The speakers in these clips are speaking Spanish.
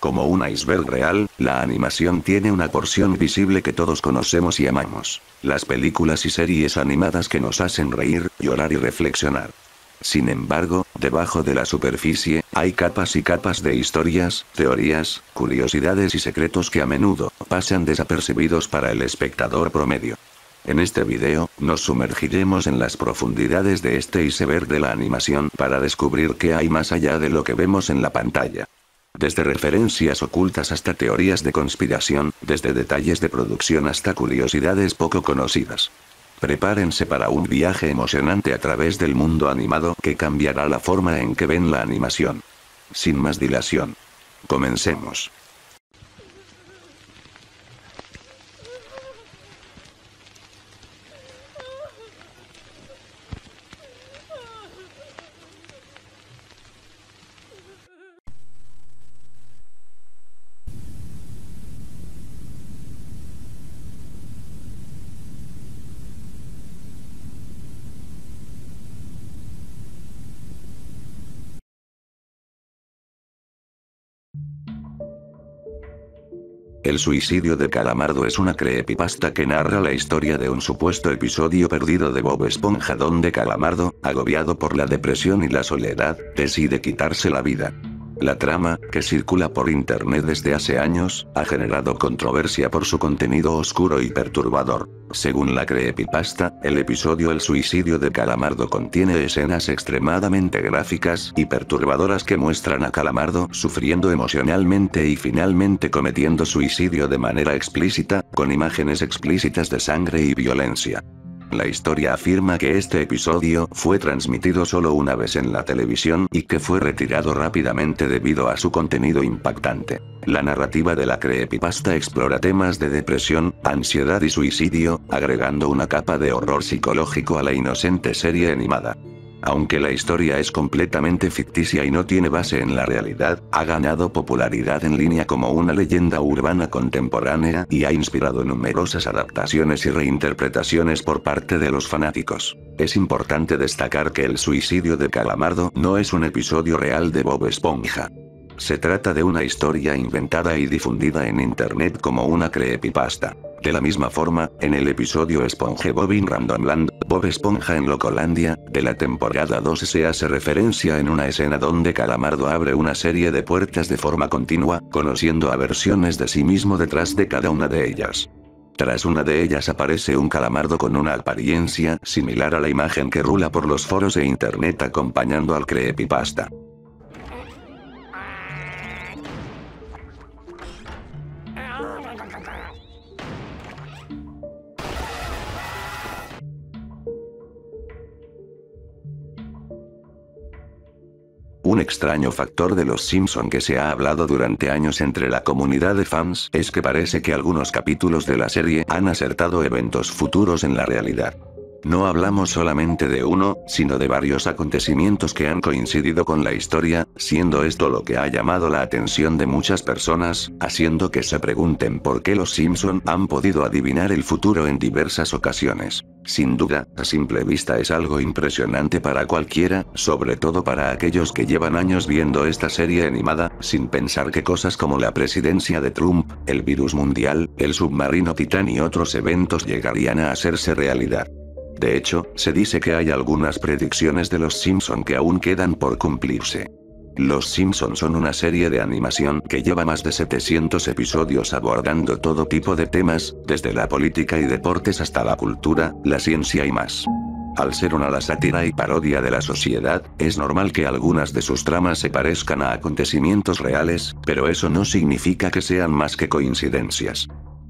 Como un iceberg real, la animación tiene una porción visible que todos conocemos y amamos. Las películas y series animadas que nos hacen reír, llorar y reflexionar. Sin embargo, debajo de la superficie, hay capas y capas de historias, teorías, curiosidades y secretos que a menudo pasan desapercibidos para el espectador promedio. En este video, nos sumergiremos en las profundidades de este iceberg de la animación para descubrir qué hay más allá de lo que vemos en la pantalla. Desde referencias ocultas hasta teorías de conspiración, desde detalles de producción hasta curiosidades poco conocidas. Prepárense para un viaje emocionante a través del mundo animado que cambiará la forma en que ven la animación. Sin más dilación. Comencemos. El suicidio de Calamardo es una creepypasta que narra la historia de un supuesto episodio perdido de Bob Esponja donde Calamardo, agobiado por la depresión y la soledad, decide quitarse la vida. La trama, que circula por internet desde hace años, ha generado controversia por su contenido oscuro y perturbador. Según la creepypasta, el episodio El suicidio de Calamardo contiene escenas extremadamente gráficas y perturbadoras que muestran a Calamardo sufriendo emocionalmente y finalmente cometiendo suicidio de manera explícita, con imágenes explícitas de sangre y violencia. La historia afirma que este episodio fue transmitido solo una vez en la televisión y que fue retirado rápidamente debido a su contenido impactante. La narrativa de la creepypasta explora temas de depresión, ansiedad y suicidio, agregando una capa de horror psicológico a la inocente serie animada. Aunque la historia es completamente ficticia y no tiene base en la realidad, ha ganado popularidad en línea como una leyenda urbana contemporánea y ha inspirado numerosas adaptaciones y reinterpretaciones por parte de los fanáticos. Es importante destacar que el suicidio de Calamardo no es un episodio real de Bob Esponja. Se trata de una historia inventada y difundida en Internet como una creepypasta. De la misma forma, en el episodio Bob in Random Land, Bob Esponja en Locolandia, de la temporada 2 se hace referencia en una escena donde Calamardo abre una serie de puertas de forma continua, conociendo a versiones de sí mismo detrás de cada una de ellas. Tras una de ellas aparece un calamardo con una apariencia similar a la imagen que rula por los foros e internet acompañando al creepypasta. Un extraño factor de Los Simpson que se ha hablado durante años entre la comunidad de fans es que parece que algunos capítulos de la serie han acertado eventos futuros en la realidad. No hablamos solamente de uno, sino de varios acontecimientos que han coincidido con la historia, siendo esto lo que ha llamado la atención de muchas personas, haciendo que se pregunten por qué los Simpson han podido adivinar el futuro en diversas ocasiones. Sin duda, a simple vista es algo impresionante para cualquiera, sobre todo para aquellos que llevan años viendo esta serie animada, sin pensar que cosas como la presidencia de Trump, el virus mundial, el submarino Titán y otros eventos llegarían a hacerse realidad. De hecho, se dice que hay algunas predicciones de los Simpson que aún quedan por cumplirse. Los Simpson son una serie de animación que lleva más de 700 episodios abordando todo tipo de temas, desde la política y deportes hasta la cultura, la ciencia y más. Al ser una la sátira y parodia de la sociedad, es normal que algunas de sus tramas se parezcan a acontecimientos reales, pero eso no significa que sean más que coincidencias.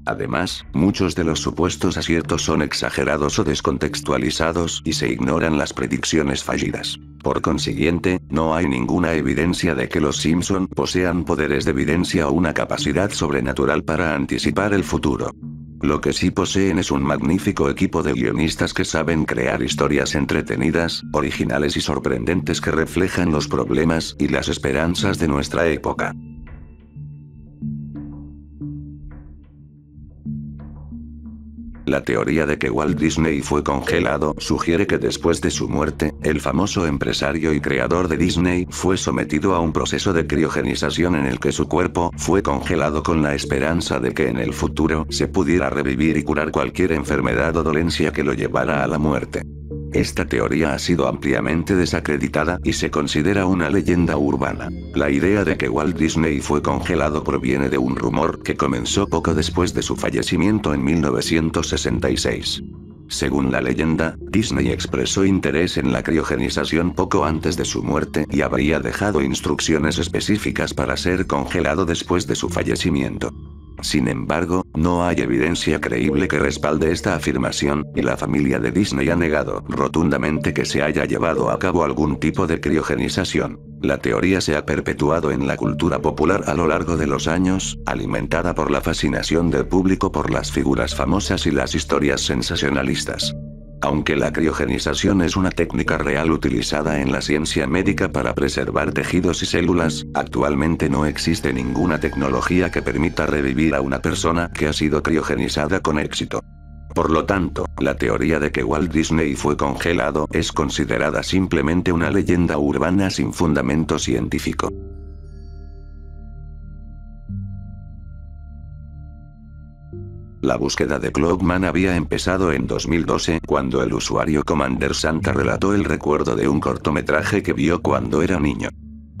Además, muchos de los supuestos aciertos son exagerados o descontextualizados y se ignoran las predicciones fallidas. Por consiguiente, no hay ninguna evidencia de que los Simpson posean poderes de evidencia o una capacidad sobrenatural para anticipar el futuro. Lo que sí poseen es un magnífico equipo de guionistas que saben crear historias entretenidas, originales y sorprendentes que reflejan los problemas y las esperanzas de nuestra época. La teoría de que Walt Disney fue congelado sugiere que después de su muerte, el famoso empresario y creador de Disney fue sometido a un proceso de criogenización en el que su cuerpo fue congelado con la esperanza de que en el futuro se pudiera revivir y curar cualquier enfermedad o dolencia que lo llevara a la muerte. Esta teoría ha sido ampliamente desacreditada y se considera una leyenda urbana. La idea de que Walt Disney fue congelado proviene de un rumor que comenzó poco después de su fallecimiento en 1966. Según la leyenda, Disney expresó interés en la criogenización poco antes de su muerte y habría dejado instrucciones específicas para ser congelado después de su fallecimiento. Sin embargo, no hay evidencia creíble que respalde esta afirmación, y la familia de Disney ha negado rotundamente que se haya llevado a cabo algún tipo de criogenización. La teoría se ha perpetuado en la cultura popular a lo largo de los años, alimentada por la fascinación del público por las figuras famosas y las historias sensacionalistas. Aunque la criogenización es una técnica real utilizada en la ciencia médica para preservar tejidos y células, actualmente no existe ninguna tecnología que permita revivir a una persona que ha sido criogenizada con éxito. Por lo tanto, la teoría de que Walt Disney fue congelado es considerada simplemente una leyenda urbana sin fundamento científico. La búsqueda de Clockman había empezado en 2012 cuando el usuario Commander Santa relató el recuerdo de un cortometraje que vio cuando era niño.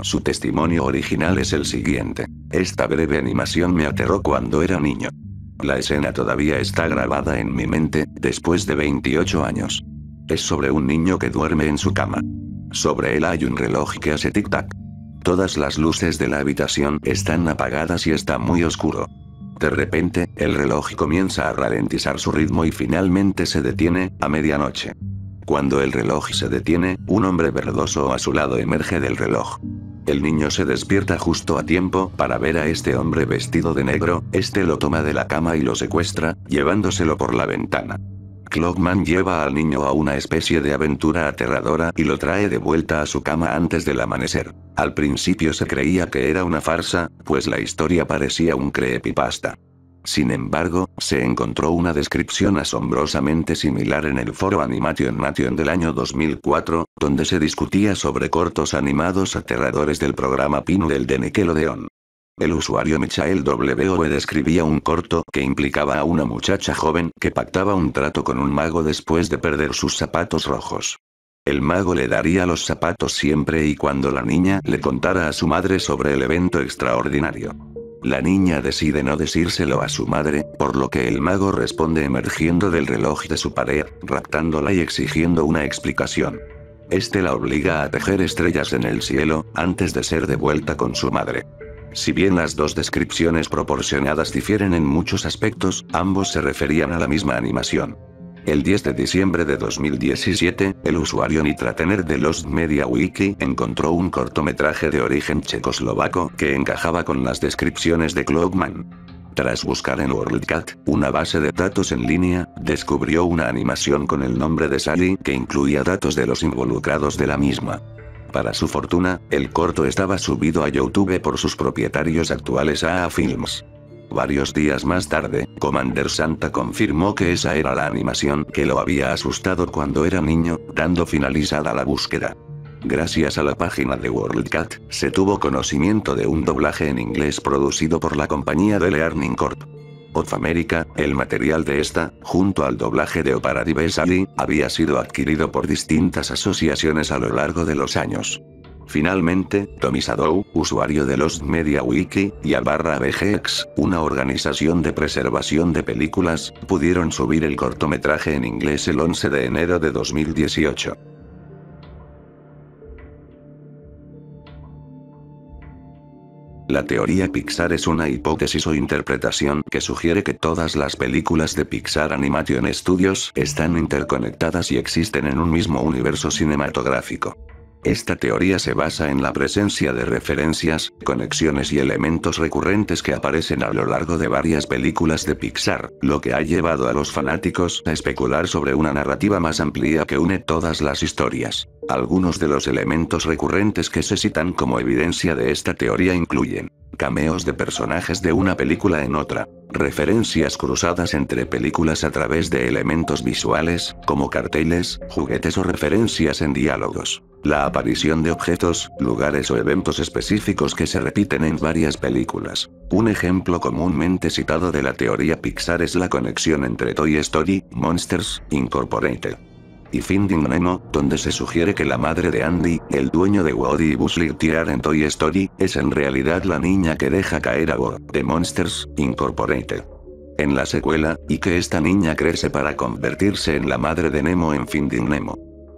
Su testimonio original es el siguiente. Esta breve animación me aterró cuando era niño. La escena todavía está grabada en mi mente, después de 28 años. Es sobre un niño que duerme en su cama. Sobre él hay un reloj que hace tic-tac. Todas las luces de la habitación están apagadas y está muy oscuro. De repente, el reloj comienza a ralentizar su ritmo y finalmente se detiene, a medianoche. Cuando el reloj se detiene, un hombre verdoso a su lado emerge del reloj. El niño se despierta justo a tiempo para ver a este hombre vestido de negro, este lo toma de la cama y lo secuestra, llevándoselo por la ventana. Clockman lleva al niño a una especie de aventura aterradora y lo trae de vuelta a su cama antes del amanecer. Al principio se creía que era una farsa, pues la historia parecía un creepypasta. Sin embargo, se encontró una descripción asombrosamente similar en el foro Animation Nation del año 2004, donde se discutía sobre cortos animados aterradores del programa Pinwheel de Nickelodeon. El usuario Michael W. describía un corto que implicaba a una muchacha joven que pactaba un trato con un mago después de perder sus zapatos rojos. El mago le daría los zapatos siempre y cuando la niña le contara a su madre sobre el evento extraordinario. La niña decide no decírselo a su madre, por lo que el mago responde emergiendo del reloj de su pared, raptándola y exigiendo una explicación. Este la obliga a tejer estrellas en el cielo, antes de ser devuelta con su madre. Si bien las dos descripciones proporcionadas difieren en muchos aspectos, ambos se referían a la misma animación. El 10 de diciembre de 2017, el usuario Nitratener de Lost Media Wiki encontró un cortometraje de origen checoslovaco que encajaba con las descripciones de Clockman. Tras buscar en WorldCat, una base de datos en línea, descubrió una animación con el nombre de Sally que incluía datos de los involucrados de la misma. Para su fortuna, el corto estaba subido a YouTube por sus propietarios actuales AA Films. Varios días más tarde, Commander Santa confirmó que esa era la animación que lo había asustado cuando era niño, dando finalizada la búsqueda. Gracias a la página de WorldCat, se tuvo conocimiento de un doblaje en inglés producido por la compañía de Learning Corp. Of America, el material de esta, junto al doblaje de Oparadive Sally, había sido adquirido por distintas asociaciones a lo largo de los años. Finalmente, Tommy Sadow, usuario de Lost Media Wiki, y a BGX, una organización de preservación de películas, pudieron subir el cortometraje en inglés el 11 de enero de 2018. La teoría Pixar es una hipótesis o interpretación que sugiere que todas las películas de Pixar Animation Studios están interconectadas y existen en un mismo universo cinematográfico. Esta teoría se basa en la presencia de referencias, conexiones y elementos recurrentes que aparecen a lo largo de varias películas de Pixar, lo que ha llevado a los fanáticos a especular sobre una narrativa más amplia que une todas las historias. Algunos de los elementos recurrentes que se citan como evidencia de esta teoría incluyen Cameos de personajes de una película en otra. Referencias cruzadas entre películas a través de elementos visuales, como carteles, juguetes o referencias en diálogos. La aparición de objetos, lugares o eventos específicos que se repiten en varias películas. Un ejemplo comúnmente citado de la teoría Pixar es la conexión entre Toy Story, Monsters, Incorporated y Finding Nemo, donde se sugiere que la madre de Andy, el dueño de Woody y Buzz Lightyear en Toy Story, es en realidad la niña que deja caer a Bob de Monsters, Inc. En la secuela, y que esta niña crece para convertirse en la madre de Nemo en Finding Nemo.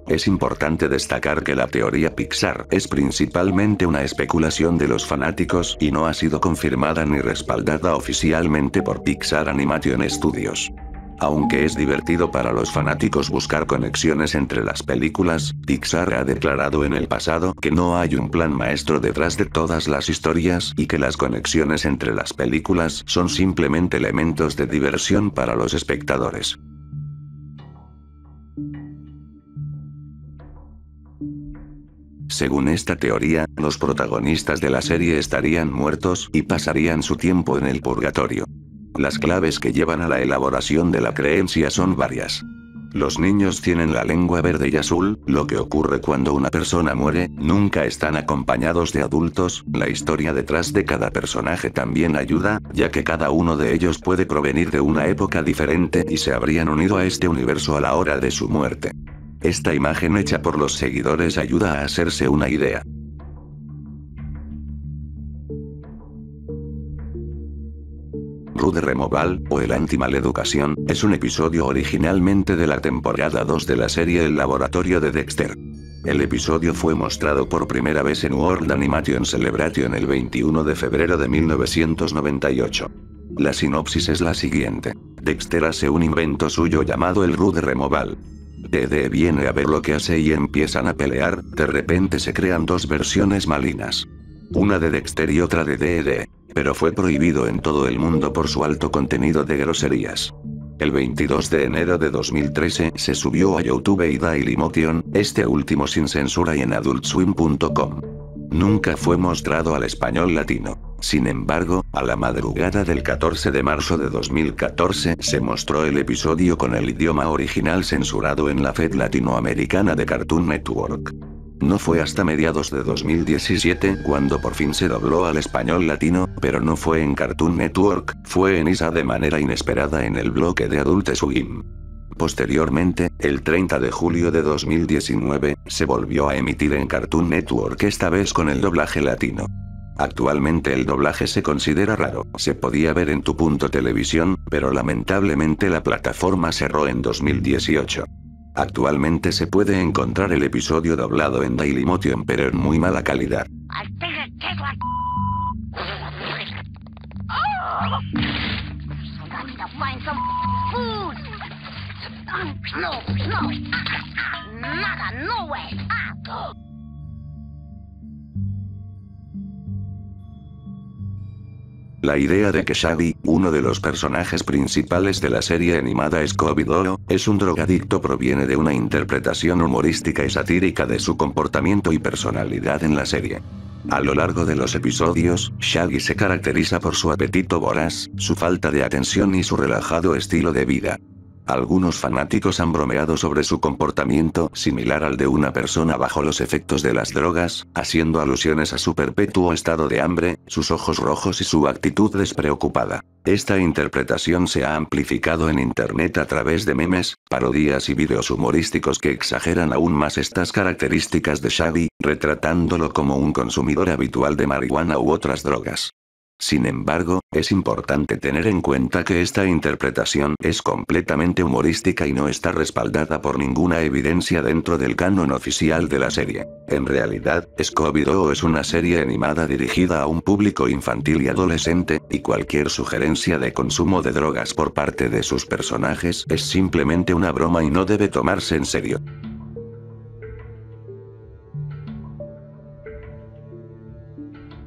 Es importante destacar que la teoría Pixar es principalmente una especulación de los fanáticos y no ha sido confirmada ni respaldada oficialmente por Pixar Animation Studios. Aunque es divertido para los fanáticos buscar conexiones entre las películas, Pixar ha declarado en el pasado que no hay un plan maestro detrás de todas las historias y que las conexiones entre las películas son simplemente elementos de diversión para los espectadores. Según esta teoría, los protagonistas de la serie estarían muertos y pasarían su tiempo en el purgatorio. Las claves que llevan a la elaboración de la creencia son varias. Los niños tienen la lengua verde y azul, lo que ocurre cuando una persona muere, nunca están acompañados de adultos, la historia detrás de cada personaje también ayuda, ya que cada uno de ellos puede provenir de una época diferente y se habrían unido a este universo a la hora de su muerte. Esta imagen hecha por los seguidores ayuda a hacerse una idea. Rude Removal, o el anti-maleducación, es un episodio originalmente de la temporada 2 de la serie El Laboratorio de Dexter. El episodio fue mostrado por primera vez en World Animation Celebration el 21 de febrero de 1998. La sinopsis es la siguiente. Dexter hace un invento suyo llamado el Rude Removal. Dede viene a ver lo que hace y empiezan a pelear, de repente se crean dos versiones malinas. Una de Dexter y otra de Dede pero fue prohibido en todo el mundo por su alto contenido de groserías. El 22 de enero de 2013 se subió a YouTube y Dailymotion, este último sin censura y en adultswim.com. Nunca fue mostrado al español latino. Sin embargo, a la madrugada del 14 de marzo de 2014 se mostró el episodio con el idioma original censurado en la Fed Latinoamericana de Cartoon Network. No fue hasta mediados de 2017 cuando por fin se dobló al español latino, pero no fue en Cartoon Network, fue en ISA de manera inesperada en el bloque de Adult Swim. Posteriormente, el 30 de julio de 2019, se volvió a emitir en Cartoon Network esta vez con el doblaje latino. Actualmente el doblaje se considera raro, se podía ver en tu punto televisión, pero lamentablemente la plataforma cerró en 2018. Actualmente se puede encontrar el episodio doblado en Daily Motion, pero en muy mala calidad. La idea de que Shaggy, uno de los personajes principales de la serie animada Scooby-Doo, es un drogadicto proviene de una interpretación humorística y satírica de su comportamiento y personalidad en la serie. A lo largo de los episodios, Shaggy se caracteriza por su apetito voraz, su falta de atención y su relajado estilo de vida. Algunos fanáticos han bromeado sobre su comportamiento similar al de una persona bajo los efectos de las drogas, haciendo alusiones a su perpetuo estado de hambre, sus ojos rojos y su actitud despreocupada. Esta interpretación se ha amplificado en Internet a través de memes, parodias y videos humorísticos que exageran aún más estas características de Xavi, retratándolo como un consumidor habitual de marihuana u otras drogas. Sin embargo, es importante tener en cuenta que esta interpretación es completamente humorística y no está respaldada por ninguna evidencia dentro del canon oficial de la serie. En realidad, Scooby-Doo es una serie animada dirigida a un público infantil y adolescente, y cualquier sugerencia de consumo de drogas por parte de sus personajes es simplemente una broma y no debe tomarse en serio.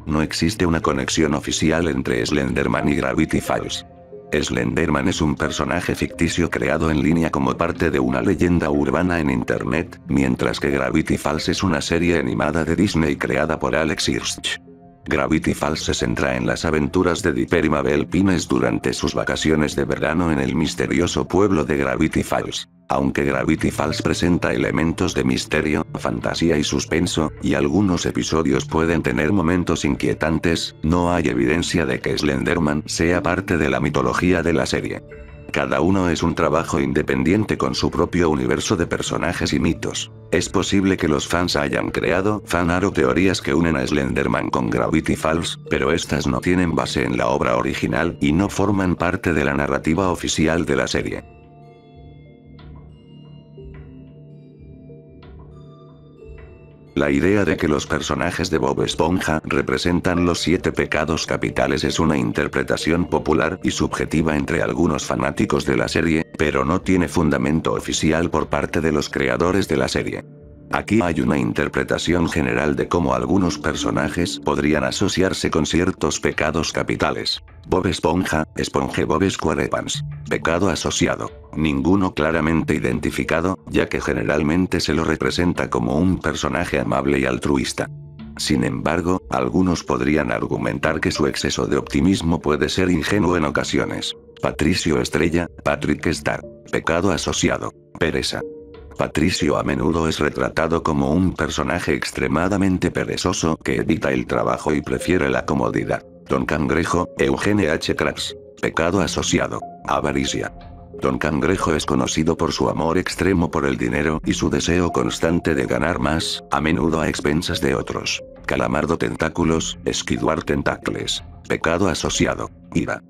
No existe una conexión oficial entre Slenderman y Gravity Falls. Slenderman es un personaje ficticio creado en línea como parte de una leyenda urbana en internet, mientras que Gravity Falls es una serie animada de Disney creada por Alex Hirsch. Gravity Falls se centra en las aventuras de Dipper y Mabel Pines durante sus vacaciones de verano en el misterioso pueblo de Gravity Falls. Aunque Gravity Falls presenta elementos de misterio, fantasía y suspenso, y algunos episodios pueden tener momentos inquietantes, no hay evidencia de que Slenderman sea parte de la mitología de la serie. Cada uno es un trabajo independiente con su propio universo de personajes y mitos. Es posible que los fans hayan creado fanaro teorías que unen a Slenderman con Gravity Falls, pero estas no tienen base en la obra original y no forman parte de la narrativa oficial de la serie. La idea de que los personajes de Bob Esponja representan los siete pecados capitales es una interpretación popular y subjetiva entre algunos fanáticos de la serie, pero no tiene fundamento oficial por parte de los creadores de la serie. Aquí hay una interpretación general de cómo algunos personajes podrían asociarse con ciertos pecados capitales. Bob Esponja, Esponje Bob Squarepants. Pecado asociado ninguno claramente identificado, ya que generalmente se lo representa como un personaje amable y altruista. Sin embargo, algunos podrían argumentar que su exceso de optimismo puede ser ingenuo en ocasiones. Patricio Estrella, Patrick Star. Pecado asociado. Pereza. Patricio a menudo es retratado como un personaje extremadamente perezoso que evita el trabajo y prefiere la comodidad. Don Cangrejo, Eugene H. Krabs. Pecado asociado. Avaricia. Don Cangrejo es conocido por su amor extremo por el dinero y su deseo constante de ganar más, a menudo a expensas de otros. Calamardo tentáculos, esquiduar tentacles. Pecado asociado. Ira.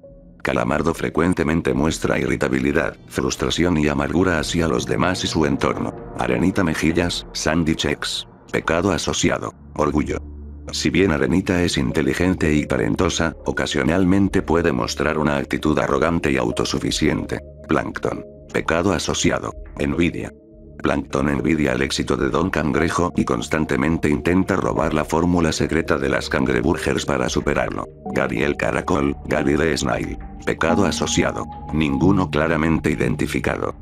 Calamardo frecuentemente muestra irritabilidad, frustración y amargura hacia los demás y su entorno. Arenita Mejillas, Sandy Checks, Pecado asociado. Orgullo. Si bien Arenita es inteligente y talentosa, ocasionalmente puede mostrar una actitud arrogante y autosuficiente. Plankton. Pecado asociado. Envidia. Plankton envidia el éxito de Don Cangrejo y constantemente intenta robar la fórmula secreta de las cangreburgers para superarlo. Gary el caracol, Gary de Snail. Pecado asociado. Ninguno claramente identificado.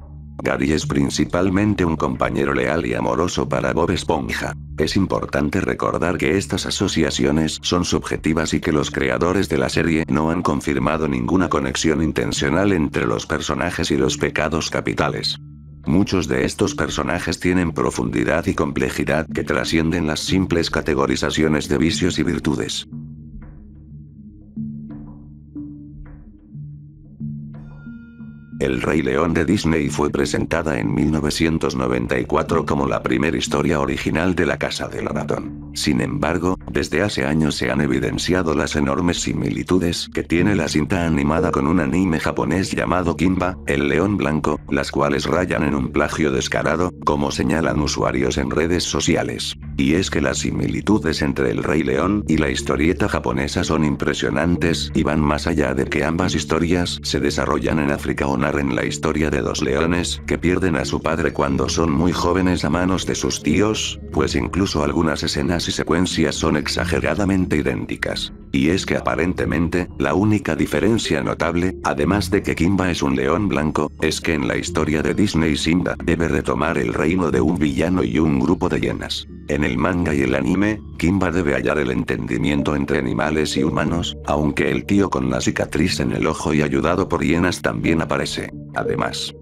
Gary es principalmente un compañero leal y amoroso para Bob Esponja. Es importante recordar que estas asociaciones son subjetivas y que los creadores de la serie no han confirmado ninguna conexión intencional entre los personajes y los pecados capitales. Muchos de estos personajes tienen profundidad y complejidad que trascienden las simples categorizaciones de vicios y virtudes. El Rey León de Disney fue presentada en 1994 como la primera historia original de la Casa del Ratón. Sin embargo, desde hace años se han evidenciado las enormes similitudes que tiene la cinta animada con un anime japonés llamado Kimba, el león blanco, las cuales rayan en un plagio descarado, como señalan usuarios en redes sociales. Y es que las similitudes entre el Rey León y la historieta japonesa son impresionantes y van más allá de que ambas historias se desarrollan en África o en la historia de dos leones que pierden a su padre cuando son muy jóvenes a manos de sus tíos, pues incluso algunas escenas y secuencias son exageradamente idénticas. Y es que aparentemente, la única diferencia notable, además de que Kimba es un león blanco, es que en la historia de Disney Simba debe retomar el reino de un villano y un grupo de hienas. En el manga y el anime, Kimba debe hallar el entendimiento entre animales y humanos, aunque el tío con la cicatriz en el ojo y ayudado por hienas también aparece además.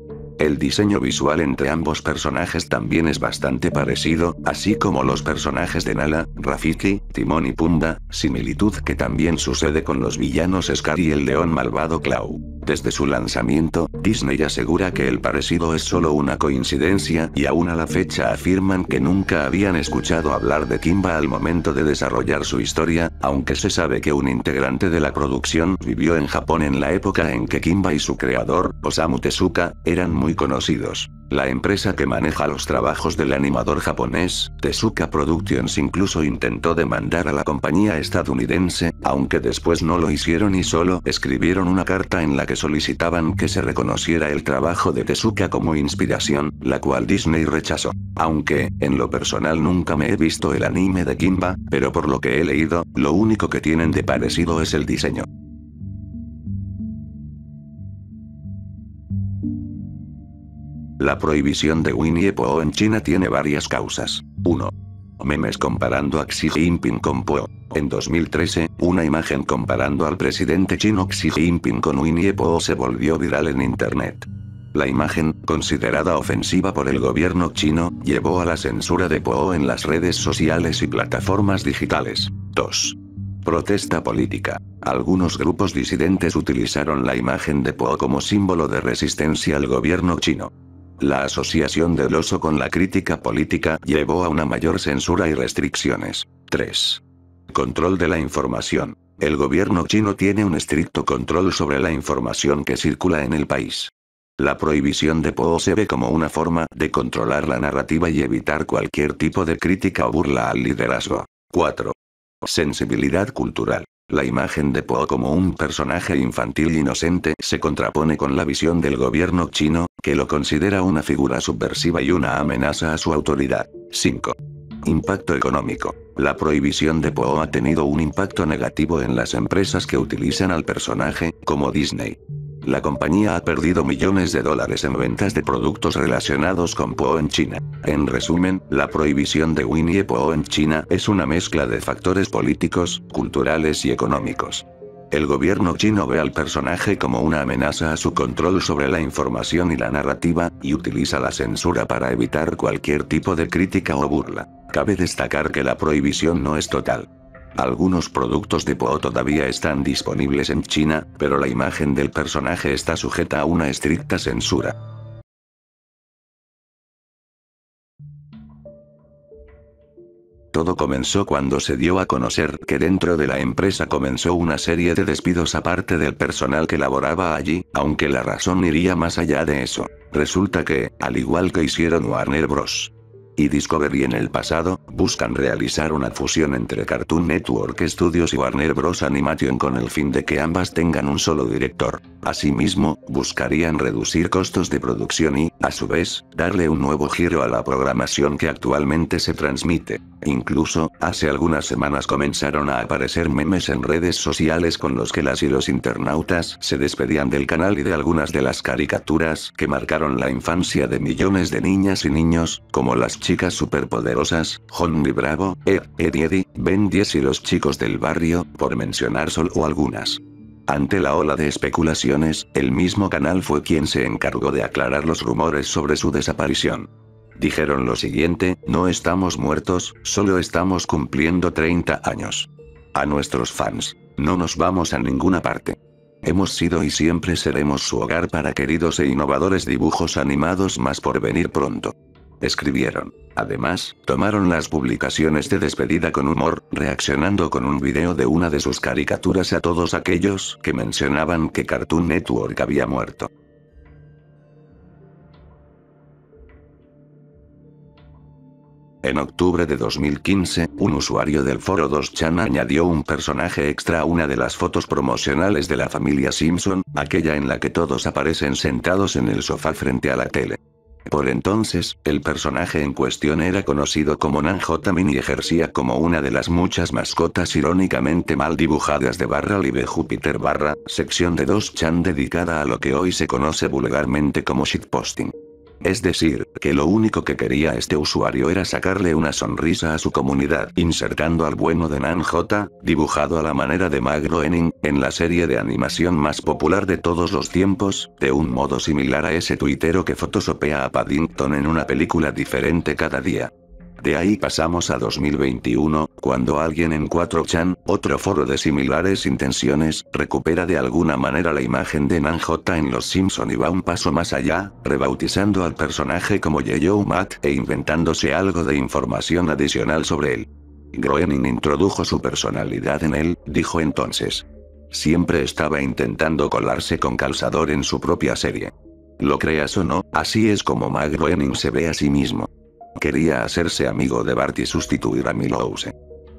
El diseño visual entre ambos personajes también es bastante parecido, así como los personajes de Nala, Rafiki, Timón y Punda, similitud que también sucede con los villanos Scar y el león malvado Clau. Desde su lanzamiento, Disney asegura que el parecido es solo una coincidencia y aún a la fecha afirman que nunca habían escuchado hablar de Kimba al momento de desarrollar su historia, aunque se sabe que un integrante de la producción vivió en Japón en la época en que Kimba y su creador, Osamu Tezuka, eran muy conocidos. La empresa que maneja los trabajos del animador japonés, Tezuka Productions, incluso intentó demandar a la compañía estadounidense, aunque después no lo hicieron y solo escribieron una carta en la que solicitaban que se reconociera el trabajo de Tezuka como inspiración, la cual Disney rechazó. Aunque, en lo personal nunca me he visto el anime de Kimba, pero por lo que he leído, lo único que tienen de parecido es el diseño. La prohibición de Winnie Pooh en China tiene varias causas. 1. Memes comparando a Xi Jinping con Pooh. En 2013, una imagen comparando al presidente chino Xi Jinping con Winnie Pooh se volvió viral en Internet. La imagen, considerada ofensiva por el gobierno chino, llevó a la censura de Pooh en las redes sociales y plataformas digitales. 2. Protesta política. Algunos grupos disidentes utilizaron la imagen de Pooh como símbolo de resistencia al gobierno chino. La asociación del oso con la crítica política llevó a una mayor censura y restricciones. 3. Control de la información. El gobierno chino tiene un estricto control sobre la información que circula en el país. La prohibición de Po se ve como una forma de controlar la narrativa y evitar cualquier tipo de crítica o burla al liderazgo. 4. Sensibilidad cultural. La imagen de Po como un personaje infantil inocente se contrapone con la visión del gobierno chino, que lo considera una figura subversiva y una amenaza a su autoridad. 5. Impacto económico. La prohibición de Po ha tenido un impacto negativo en las empresas que utilizan al personaje, como Disney. La compañía ha perdido millones de dólares en ventas de productos relacionados con Po en China. En resumen, la prohibición de Winnie Po en China es una mezcla de factores políticos, culturales y económicos. El gobierno chino ve al personaje como una amenaza a su control sobre la información y la narrativa, y utiliza la censura para evitar cualquier tipo de crítica o burla. Cabe destacar que la prohibición no es total. Algunos productos de Po todavía están disponibles en China, pero la imagen del personaje está sujeta a una estricta censura. Todo comenzó cuando se dio a conocer que dentro de la empresa comenzó una serie de despidos aparte del personal que laboraba allí, aunque la razón iría más allá de eso. Resulta que, al igual que hicieron Warner Bros y Discovery en el pasado, buscan realizar una fusión entre Cartoon Network Studios y Warner Bros. Animation con el fin de que ambas tengan un solo director. Asimismo, buscarían reducir costos de producción y, a su vez, darle un nuevo giro a la programación que actualmente se transmite. Incluso, hace algunas semanas comenzaron a aparecer memes en redes sociales con los que las y los internautas se despedían del canal y de algunas de las caricaturas que marcaron la infancia de millones de niñas y niños, como las chicas superpoderosas, Johnny Bravo, Ed, Eddie, Ben 10 y los chicos del barrio, por mencionar solo algunas. Ante la ola de especulaciones, el mismo canal fue quien se encargó de aclarar los rumores sobre su desaparición. Dijeron lo siguiente, no estamos muertos, solo estamos cumpliendo 30 años. A nuestros fans, no nos vamos a ninguna parte. Hemos sido y siempre seremos su hogar para queridos e innovadores dibujos animados más por venir pronto escribieron. Además, tomaron las publicaciones de despedida con humor, reaccionando con un video de una de sus caricaturas a todos aquellos que mencionaban que Cartoon Network había muerto. En octubre de 2015, un usuario del foro 2chan añadió un personaje extra a una de las fotos promocionales de la familia Simpson, aquella en la que todos aparecen sentados en el sofá frente a la tele. Por entonces, el personaje en cuestión era conocido como Nan y ejercía como una de las muchas mascotas irónicamente mal dibujadas de barra libre Júpiter barra, sección de 2chan dedicada a lo que hoy se conoce vulgarmente como shitposting. Es decir, que lo único que quería este usuario era sacarle una sonrisa a su comunidad, insertando al bueno de Nan J, dibujado a la manera de Magro en la serie de animación más popular de todos los tiempos, de un modo similar a ese tuitero que fotosopea a Paddington en una película diferente cada día. De ahí pasamos a 2021, cuando alguien en 4chan, otro foro de similares intenciones, recupera de alguna manera la imagen de Nanjota en Los Simpson y va un paso más allá, rebautizando al personaje como yo Matt e inventándose algo de información adicional sobre él. Groening introdujo su personalidad en él, dijo entonces. Siempre estaba intentando colarse con calzador en su propia serie. Lo creas o no, así es como Groening se ve a sí mismo. Quería hacerse amigo de Bart y sustituir a Milhouse.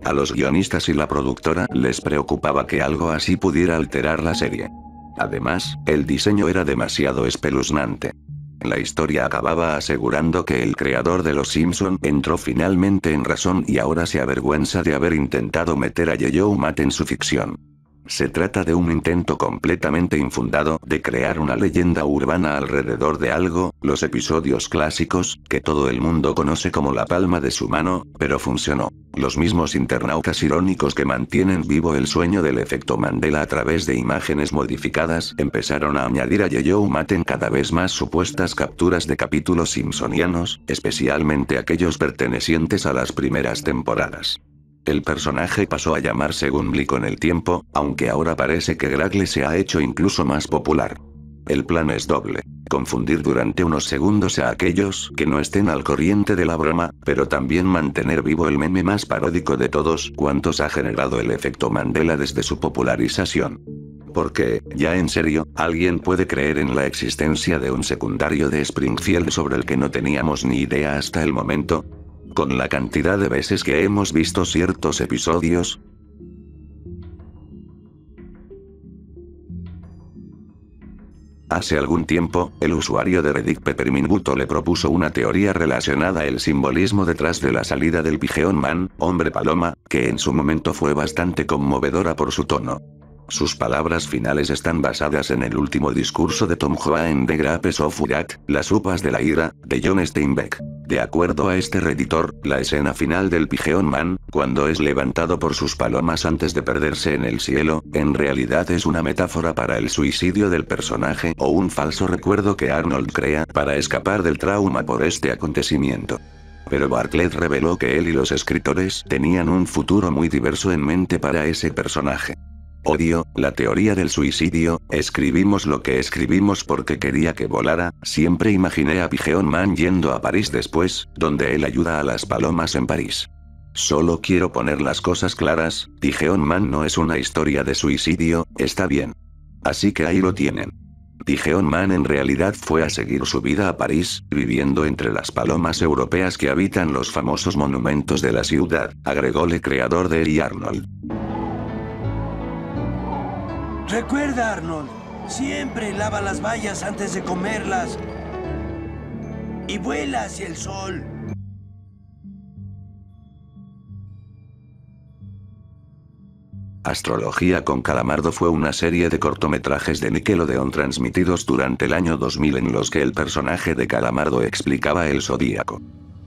A los guionistas y la productora les preocupaba que algo así pudiera alterar la serie. Además, el diseño era demasiado espeluznante. La historia acababa asegurando que el creador de Los Simpson entró finalmente en razón y ahora se avergüenza de haber intentado meter a Yeyo Matt en su ficción. Se trata de un intento completamente infundado de crear una leyenda urbana alrededor de algo, los episodios clásicos, que todo el mundo conoce como la palma de su mano, pero funcionó. Los mismos internautas irónicos que mantienen vivo el sueño del efecto Mandela a través de imágenes modificadas empezaron a añadir a Yeyou Maten cada vez más supuestas capturas de capítulos simpsonianos, especialmente aquellos pertenecientes a las primeras temporadas. El personaje pasó a llamarse Gumbly con el tiempo, aunque ahora parece que Gragle se ha hecho incluso más popular. El plan es doble. Confundir durante unos segundos a aquellos que no estén al corriente de la broma, pero también mantener vivo el meme más paródico de todos cuantos ha generado el efecto Mandela desde su popularización. Porque, ya en serio, alguien puede creer en la existencia de un secundario de Springfield sobre el que no teníamos ni idea hasta el momento, con la cantidad de veces que hemos visto ciertos episodios, Hace algún tiempo, el usuario de Reddit Pepperminbuto le propuso una teoría relacionada al simbolismo detrás de la salida del Pigeon man, hombre paloma, que en su momento fue bastante conmovedora por su tono. Sus palabras finales están basadas en el último discurso de Tom Joa de The Grapes of Las Upas de la Ira, de John Steinbeck. De acuerdo a este reditor, la escena final del Pigeon Man, cuando es levantado por sus palomas antes de perderse en el cielo, en realidad es una metáfora para el suicidio del personaje o un falso recuerdo que Arnold crea para escapar del trauma por este acontecimiento pero Barclay reveló que él y los escritores tenían un futuro muy diverso en mente para ese personaje. Odio, la teoría del suicidio, escribimos lo que escribimos porque quería que volara, siempre imaginé a Pigeon Man yendo a París después, donde él ayuda a las palomas en París. Solo quiero poner las cosas claras, Pigeon Man no es una historia de suicidio, está bien. Así que ahí lo tienen. Pigeon Man en realidad fue a seguir su vida a París, viviendo entre las palomas europeas que habitan los famosos monumentos de la ciudad, agregó el creador de E. Arnold. Recuerda, Arnold, siempre lava las vallas antes de comerlas. Y vuela hacia el sol. Astrología con Calamardo fue una serie de cortometrajes de Nickelodeon transmitidos durante el año 2000 en los que el personaje de Calamardo explicaba el zodíaco.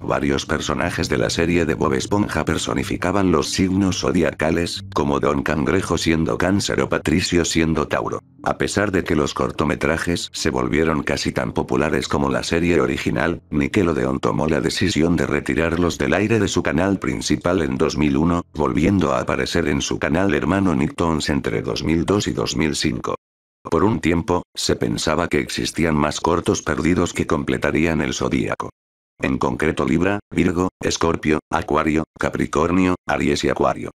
Varios personajes de la serie de Bob Esponja personificaban los signos zodiacales, como Don Cangrejo siendo Cáncer o Patricio siendo Tauro. A pesar de que los cortometrajes se volvieron casi tan populares como la serie original, Nickelodeon tomó la decisión de retirarlos del aire de su canal principal en 2001, volviendo a aparecer en su canal hermano Nicktoons entre 2002 y 2005. Por un tiempo, se pensaba que existían más cortos perdidos que completarían el zodíaco en concreto Libra, Virgo, Escorpio, Acuario, Capricornio, Aries y Acuario.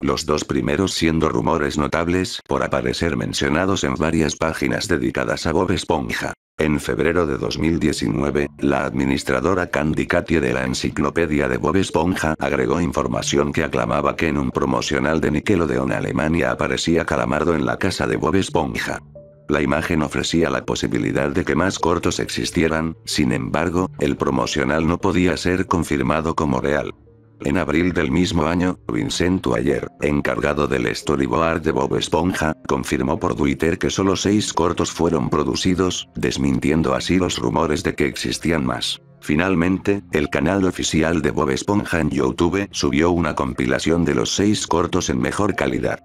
Los dos primeros siendo rumores notables por aparecer mencionados en varias páginas dedicadas a Bob Esponja. En febrero de 2019, la administradora Candy de la enciclopedia de Bob Esponja agregó información que aclamaba que en un promocional de Nickelodeon Alemania aparecía Calamardo en la casa de Bob Esponja. La imagen ofrecía la posibilidad de que más cortos existieran, sin embargo, el promocional no podía ser confirmado como real. En abril del mismo año, Vincent Ayer, encargado del storyboard de Bob Esponja, confirmó por Twitter que solo seis cortos fueron producidos, desmintiendo así los rumores de que existían más. Finalmente, el canal oficial de Bob Esponja en YouTube subió una compilación de los seis cortos en mejor calidad.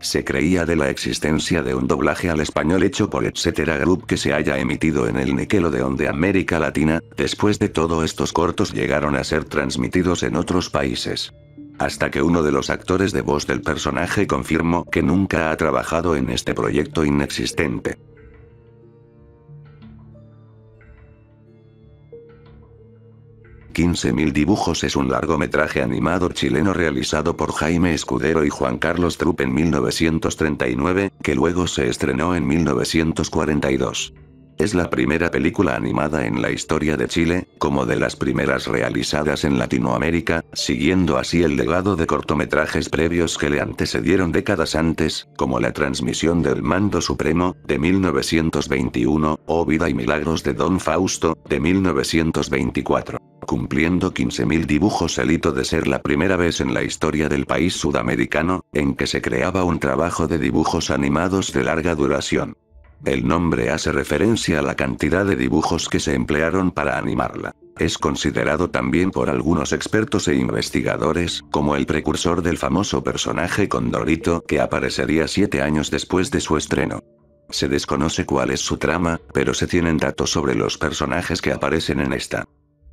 Se creía de la existencia de un doblaje al español hecho por etcétera Group que se haya emitido en el Nickelodeon de América Latina, después de todo estos cortos llegaron a ser transmitidos en otros países. Hasta que uno de los actores de voz del personaje confirmó que nunca ha trabajado en este proyecto inexistente. 15.000 dibujos es un largometraje animado chileno realizado por Jaime Escudero y Juan Carlos Trupp en 1939, que luego se estrenó en 1942. Es la primera película animada en la historia de Chile, como de las primeras realizadas en Latinoamérica, siguiendo así el legado de cortometrajes previos que le antecedieron décadas antes, como La transmisión del mando supremo, de 1921, o Vida y Milagros de Don Fausto, de 1924 cumpliendo 15.000 dibujos el hito de ser la primera vez en la historia del país sudamericano, en que se creaba un trabajo de dibujos animados de larga duración. El nombre hace referencia a la cantidad de dibujos que se emplearon para animarla. Es considerado también por algunos expertos e investigadores como el precursor del famoso personaje Condorito que aparecería siete años después de su estreno. Se desconoce cuál es su trama, pero se tienen datos sobre los personajes que aparecen en esta.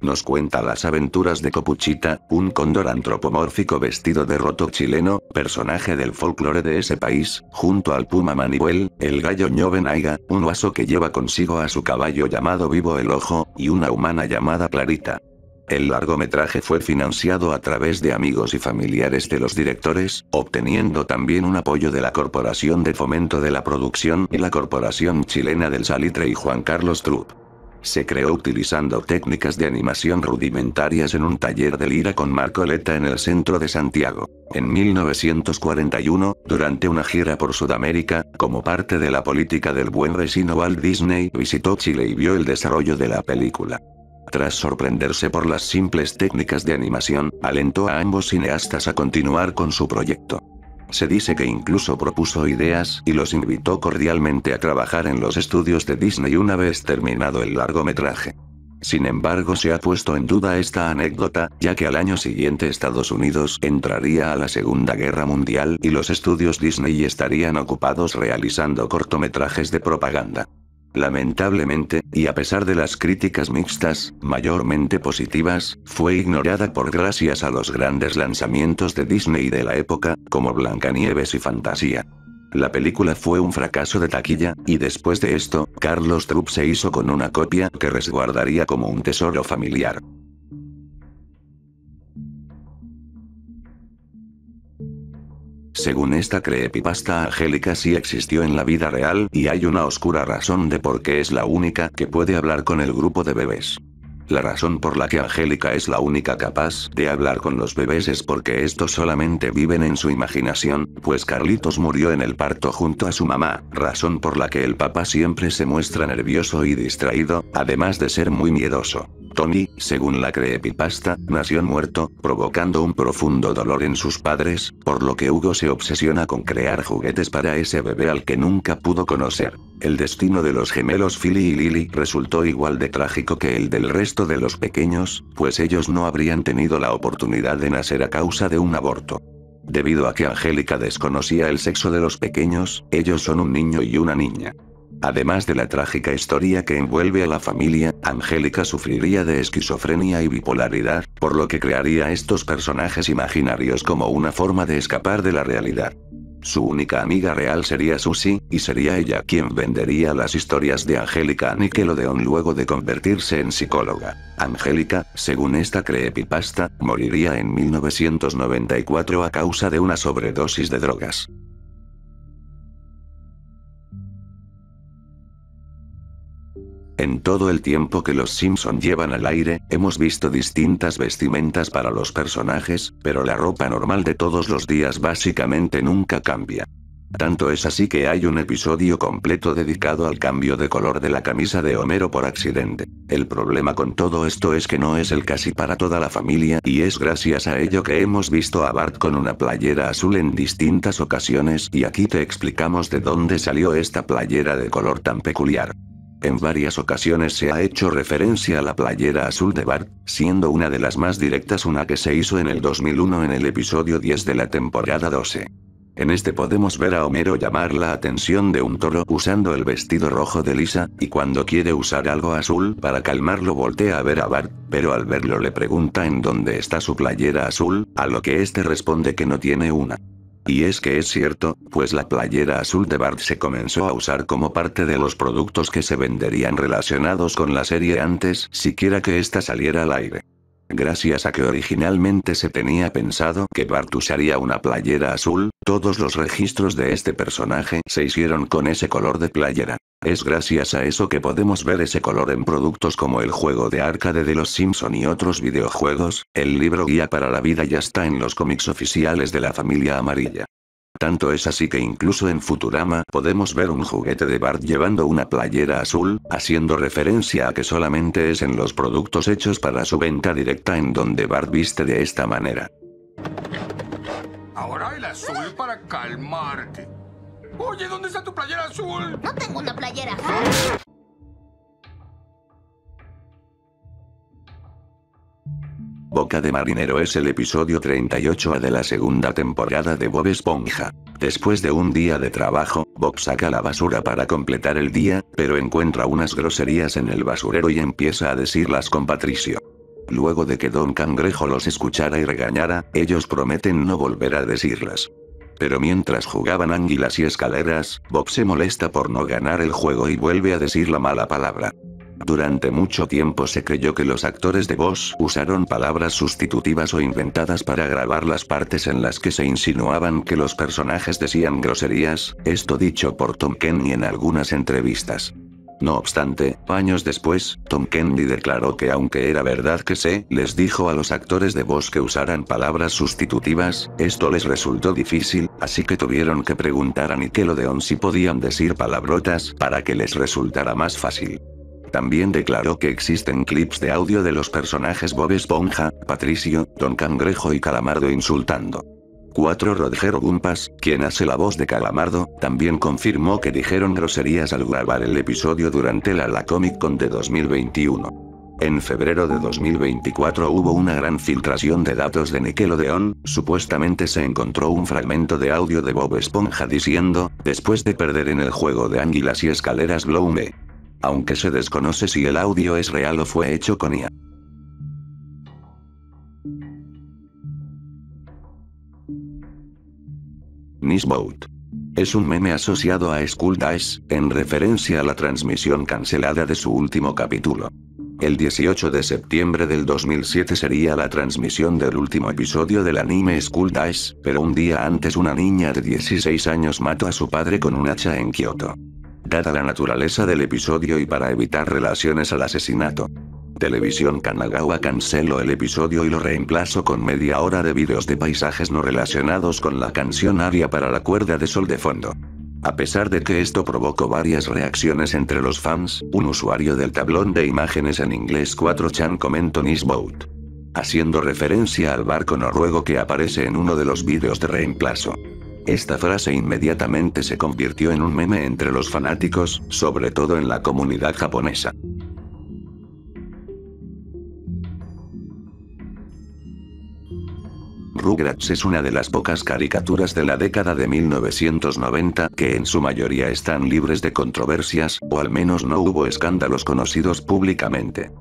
Nos cuenta las aventuras de Copuchita, un cóndor antropomórfico vestido de roto chileno, personaje del folclore de ese país, junto al puma Maniguel, el gallo ñovenaiga, un oaso que lleva consigo a su caballo llamado Vivo el Ojo, y una humana llamada Clarita. El largometraje fue financiado a través de amigos y familiares de los directores, obteniendo también un apoyo de la Corporación de Fomento de la Producción y la Corporación Chilena del Salitre y Juan Carlos Trupp. Se creó utilizando técnicas de animación rudimentarias en un taller de lira con Marcoleta en el centro de Santiago. En 1941, durante una gira por Sudamérica, como parte de la política del buen vecino Walt Disney visitó Chile y vio el desarrollo de la película. Tras sorprenderse por las simples técnicas de animación, alentó a ambos cineastas a continuar con su proyecto. Se dice que incluso propuso ideas y los invitó cordialmente a trabajar en los estudios de Disney una vez terminado el largometraje. Sin embargo, se ha puesto en duda esta anécdota, ya que al año siguiente Estados Unidos entraría a la Segunda Guerra Mundial y los estudios Disney estarían ocupados realizando cortometrajes de propaganda. Lamentablemente, y a pesar de las críticas mixtas, mayormente positivas, fue ignorada por gracias a los grandes lanzamientos de Disney de la época, como Blancanieves y Fantasía. La película fue un fracaso de taquilla, y después de esto, Carlos Trupp se hizo con una copia que resguardaría como un tesoro familiar. Según esta creepypasta Angélica sí existió en la vida real, y hay una oscura razón de por qué es la única que puede hablar con el grupo de bebés. La razón por la que Angélica es la única capaz de hablar con los bebés es porque estos solamente viven en su imaginación, pues Carlitos murió en el parto junto a su mamá, razón por la que el papá siempre se muestra nervioso y distraído, además de ser muy miedoso. Tony, según la creepypasta, nació muerto, provocando un profundo dolor en sus padres, por lo que Hugo se obsesiona con crear juguetes para ese bebé al que nunca pudo conocer. El destino de los gemelos Philly y Lily resultó igual de trágico que el del resto de los pequeños, pues ellos no habrían tenido la oportunidad de nacer a causa de un aborto. Debido a que Angélica desconocía el sexo de los pequeños, ellos son un niño y una niña. Además de la trágica historia que envuelve a la familia, Angélica sufriría de esquizofrenia y bipolaridad, por lo que crearía estos personajes imaginarios como una forma de escapar de la realidad. Su única amiga real sería Susie, y sería ella quien vendería las historias de Angélica a Nickelodeon luego de convertirse en psicóloga. Angélica, según esta creepypasta, moriría en 1994 a causa de una sobredosis de drogas. En todo el tiempo que los Simpson llevan al aire, hemos visto distintas vestimentas para los personajes, pero la ropa normal de todos los días básicamente nunca cambia. Tanto es así que hay un episodio completo dedicado al cambio de color de la camisa de Homero por accidente. El problema con todo esto es que no es el casi para toda la familia y es gracias a ello que hemos visto a Bart con una playera azul en distintas ocasiones y aquí te explicamos de dónde salió esta playera de color tan peculiar. En varias ocasiones se ha hecho referencia a la playera azul de Bart, siendo una de las más directas una que se hizo en el 2001 en el episodio 10 de la temporada 12. En este podemos ver a Homero llamar la atención de un toro usando el vestido rojo de Lisa, y cuando quiere usar algo azul para calmarlo voltea a ver a Bart, pero al verlo le pregunta en dónde está su playera azul, a lo que este responde que no tiene una. Y es que es cierto, pues la playera azul de Bart se comenzó a usar como parte de los productos que se venderían relacionados con la serie antes siquiera que ésta saliera al aire. Gracias a que originalmente se tenía pensado que Bart usaría una playera azul, todos los registros de este personaje se hicieron con ese color de playera. Es gracias a eso que podemos ver ese color en productos como el juego de arcade de los Simpson y otros videojuegos, el libro guía para la vida ya está en los cómics oficiales de la familia amarilla. Tanto es así que incluso en Futurama podemos ver un juguete de Bart llevando una playera azul, haciendo referencia a que solamente es en los productos hechos para su venta directa en donde Bart viste de esta manera. Ahora el azul para calmarte. Oye, ¿dónde está tu playera azul? No tengo una playera. Boca de Marinero es el episodio 38A de la segunda temporada de Bob Esponja. Después de un día de trabajo, Bob saca la basura para completar el día, pero encuentra unas groserías en el basurero y empieza a decirlas con Patricio. Luego de que Don Cangrejo los escuchara y regañara, ellos prometen no volver a decirlas. Pero mientras jugaban ánguilas y escaleras, Bob se molesta por no ganar el juego y vuelve a decir la mala palabra. Durante mucho tiempo se creyó que los actores de voz usaron palabras sustitutivas o inventadas para grabar las partes en las que se insinuaban que los personajes decían groserías, esto dicho por Tom Kenny en algunas entrevistas. No obstante, años después, Tom Kenny declaró que aunque era verdad que se les dijo a los actores de voz que usaran palabras sustitutivas, esto les resultó difícil, así que tuvieron que preguntar a Nickelodeon si podían decir palabrotas para que les resultara más fácil. También declaró que existen clips de audio de los personajes Bob Esponja, Patricio, Don Cangrejo y Calamardo insultando. 4. Rodgero Gumpas, quien hace la voz de Calamardo, también confirmó que dijeron groserías al grabar el episodio durante la La Comic Con de 2021. En febrero de 2024 hubo una gran filtración de datos de Nickelodeon, supuestamente se encontró un fragmento de audio de Bob Esponja diciendo, después de perder en el juego de águilas y escaleras Blow aunque se desconoce si el audio es real o fue hecho con IA. boat Es un meme asociado a Skull Dice, en referencia a la transmisión cancelada de su último capítulo. El 18 de septiembre del 2007 sería la transmisión del último episodio del anime School Dice, pero un día antes una niña de 16 años mató a su padre con un hacha en Kioto. Dada la naturaleza del episodio y para evitar relaciones al asesinato. Televisión Kanagawa canceló el episodio y lo reemplazó con media hora de videos de paisajes no relacionados con la canción Aria para la cuerda de sol de fondo. A pesar de que esto provocó varias reacciones entre los fans, un usuario del tablón de imágenes en inglés 4chan comentó Nisboat. Haciendo referencia al barco noruego que aparece en uno de los videos de reemplazo. Esta frase inmediatamente se convirtió en un meme entre los fanáticos, sobre todo en la comunidad japonesa. Rugrats es una de las pocas caricaturas de la década de 1990 que en su mayoría están libres de controversias, o al menos no hubo escándalos conocidos públicamente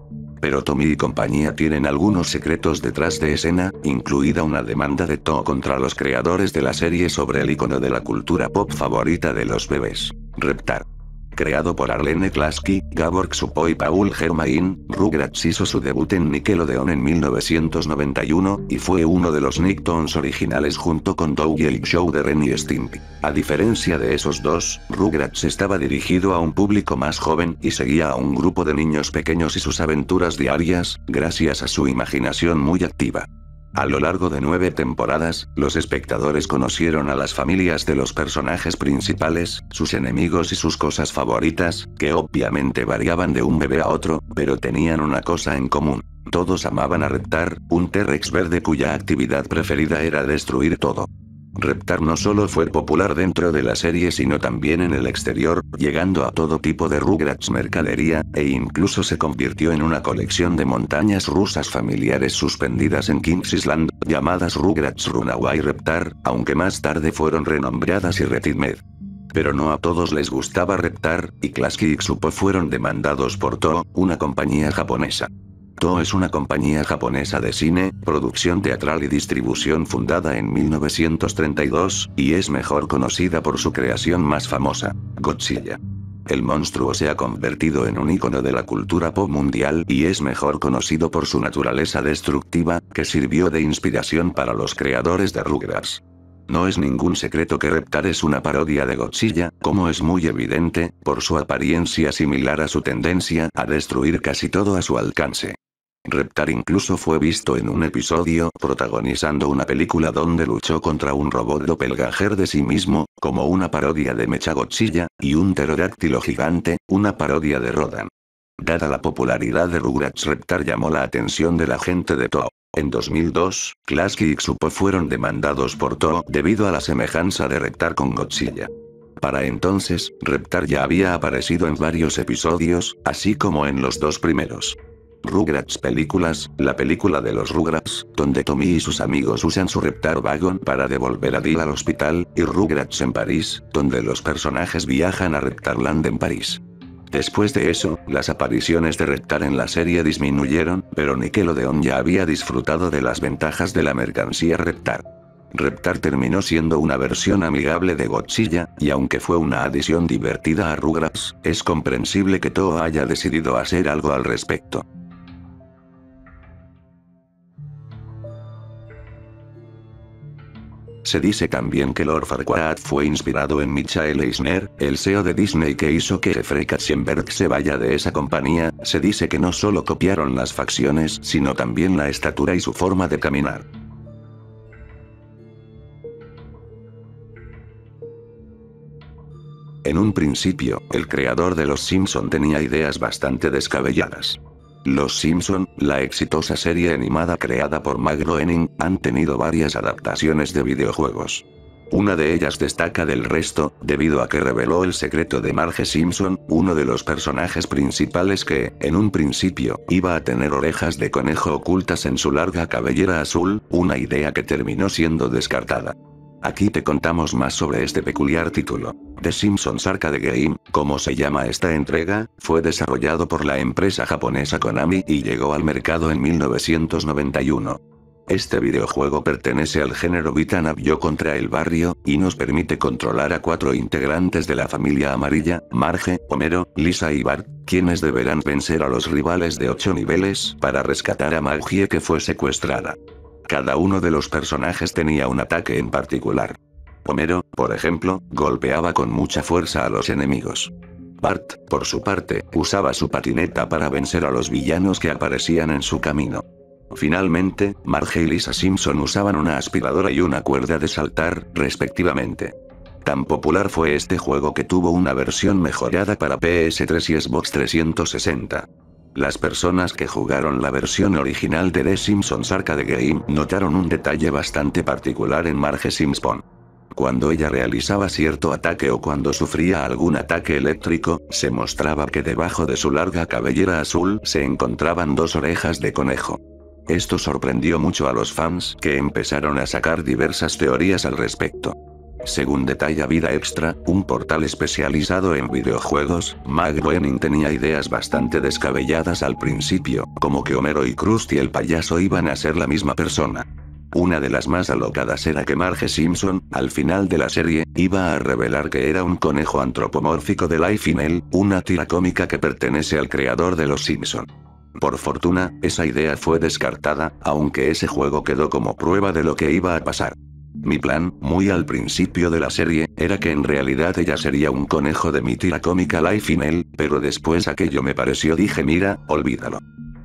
pero Tommy y compañía tienen algunos secretos detrás de escena, incluida una demanda de To contra los creadores de la serie sobre el icono de la cultura pop favorita de los bebés, Reptar. Creado por Arlene Klasky, Gabor Ksupo y Paul Germain, Rugrats hizo su debut en Nickelodeon en 1991, y fue uno de los Nicktoons originales junto con Doug y el show de Ren y Stimpy. A diferencia de esos dos, Rugrats estaba dirigido a un público más joven y seguía a un grupo de niños pequeños y sus aventuras diarias, gracias a su imaginación muy activa. A lo largo de nueve temporadas, los espectadores conocieron a las familias de los personajes principales, sus enemigos y sus cosas favoritas, que obviamente variaban de un bebé a otro, pero tenían una cosa en común. Todos amaban a Reptar, un T-Rex verde cuya actividad preferida era destruir todo. Reptar no solo fue popular dentro de la serie sino también en el exterior, llegando a todo tipo de Rugrats mercadería, e incluso se convirtió en una colección de montañas rusas familiares suspendidas en Kings Island, llamadas Rugrats Runaway Reptar, aunque más tarde fueron renombradas y Retidmed. Pero no a todos les gustaba Reptar, y Klaski y Xupo fueron demandados por To, una compañía japonesa. To es una compañía japonesa de cine, producción teatral y distribución fundada en 1932, y es mejor conocida por su creación más famosa, Godzilla. El monstruo se ha convertido en un ícono de la cultura pop mundial y es mejor conocido por su naturaleza destructiva, que sirvió de inspiración para los creadores de Rugrats. No es ningún secreto que Reptar es una parodia de Godzilla, como es muy evidente, por su apariencia similar a su tendencia a destruir casi todo a su alcance. Reptar incluso fue visto en un episodio protagonizando una película donde luchó contra un robot doppelganger de sí mismo, como una parodia de Mechagodzilla, y un pterodáctilo gigante, una parodia de Rodan. Dada la popularidad de Rugrats Reptar llamó la atención de la gente de Toho. En 2002, Klasky y Xupo fueron demandados por Toho debido a la semejanza de Reptar con Godzilla. Para entonces, Reptar ya había aparecido en varios episodios, así como en los dos primeros. Rugrats Películas, la película de los Rugrats, donde Tommy y sus amigos usan su Reptar Wagon para devolver a Dil al hospital, y Rugrats en París, donde los personajes viajan a Reptarland en París. Después de eso, las apariciones de Reptar en la serie disminuyeron, pero Nickelodeon ya había disfrutado de las ventajas de la mercancía Reptar. Reptar terminó siendo una versión amigable de Godzilla, y aunque fue una adición divertida a Rugrats, es comprensible que Toho haya decidido hacer algo al respecto. Se dice también que Lord Farquaad fue inspirado en Michael Eisner, el CEO de Disney que hizo que Jeffrey Katzenberg se vaya de esa compañía, se dice que no solo copiaron las facciones sino también la estatura y su forma de caminar. En un principio, el creador de Los Simpson tenía ideas bastante descabelladas. Los Simpson, la exitosa serie animada creada por Matt Groening, han tenido varias adaptaciones de videojuegos. Una de ellas destaca del resto, debido a que reveló el secreto de Marge Simpson, uno de los personajes principales que, en un principio, iba a tener orejas de conejo ocultas en su larga cabellera azul, una idea que terminó siendo descartada. Aquí te contamos más sobre este peculiar título. The Simpsons Arcade Game, como se llama esta entrega, fue desarrollado por la empresa japonesa Konami y llegó al mercado en 1991. Este videojuego pertenece al género 'em Up Yo contra el Barrio, y nos permite controlar a cuatro integrantes de la familia amarilla, Marge, Homero, Lisa y Bart, quienes deberán vencer a los rivales de ocho niveles para rescatar a Maggie, que fue secuestrada. Cada uno de los personajes tenía un ataque en particular. Homero, por ejemplo, golpeaba con mucha fuerza a los enemigos. Bart, por su parte, usaba su patineta para vencer a los villanos que aparecían en su camino. Finalmente, Marge y Lisa Simpson usaban una aspiradora y una cuerda de saltar, respectivamente. Tan popular fue este juego que tuvo una versión mejorada para PS3 y Xbox 360. Las personas que jugaron la versión original de The Simpsons Arcade Game notaron un detalle bastante particular en Marge Simpson. Cuando ella realizaba cierto ataque o cuando sufría algún ataque eléctrico, se mostraba que debajo de su larga cabellera azul se encontraban dos orejas de conejo. Esto sorprendió mucho a los fans que empezaron a sacar diversas teorías al respecto. Según detalla Vida Extra, un portal especializado en videojuegos, Mag tenía ideas bastante descabelladas al principio, como que Homero y Krusty el payaso iban a ser la misma persona. Una de las más alocadas era que Marge Simpson, al final de la serie, iba a revelar que era un conejo antropomórfico de Life in Hell, una tira cómica que pertenece al creador de Los Simpson. Por fortuna, esa idea fue descartada, aunque ese juego quedó como prueba de lo que iba a pasar. Mi plan, muy al principio de la serie, era que en realidad ella sería un conejo de mi tira cómica Life in Hell, pero después aquello me pareció dije mira, olvídalo.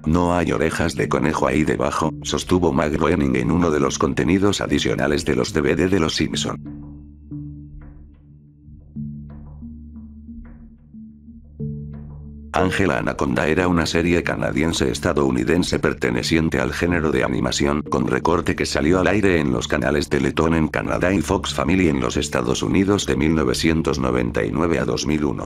No hay orejas de conejo ahí debajo, sostuvo Magro en uno de los contenidos adicionales de los DVD de Los Simpson. Angela Anaconda era una serie canadiense-estadounidense perteneciente al género de animación con recorte que salió al aire en los canales Teletón en Canadá y Fox Family en los Estados Unidos de 1999 a 2001.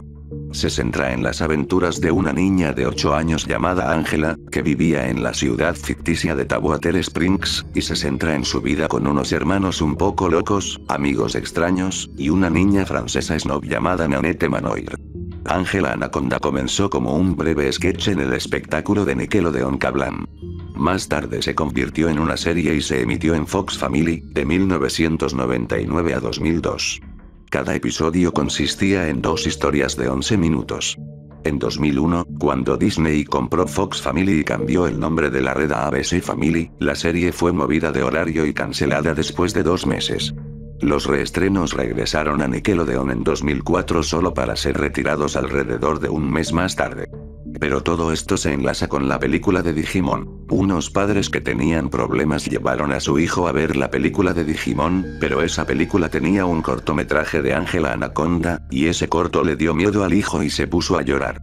Se centra en las aventuras de una niña de 8 años llamada Ángela, que vivía en la ciudad ficticia de Taboater Springs, y se centra en su vida con unos hermanos un poco locos, amigos extraños, y una niña francesa snob llamada Nanette Manoir. Ángela Anaconda comenzó como un breve sketch en el espectáculo de Nickelodeon Cablan. Más tarde se convirtió en una serie y se emitió en Fox Family, de 1999 a 2002. Cada episodio consistía en dos historias de 11 minutos. En 2001, cuando Disney compró Fox Family y cambió el nombre de la red a ABC Family, la serie fue movida de horario y cancelada después de dos meses. Los reestrenos regresaron a Nickelodeon en 2004 solo para ser retirados alrededor de un mes más tarde. Pero todo esto se enlaza con la película de Digimon. Unos padres que tenían problemas llevaron a su hijo a ver la película de Digimon, pero esa película tenía un cortometraje de Ángela Anaconda, y ese corto le dio miedo al hijo y se puso a llorar.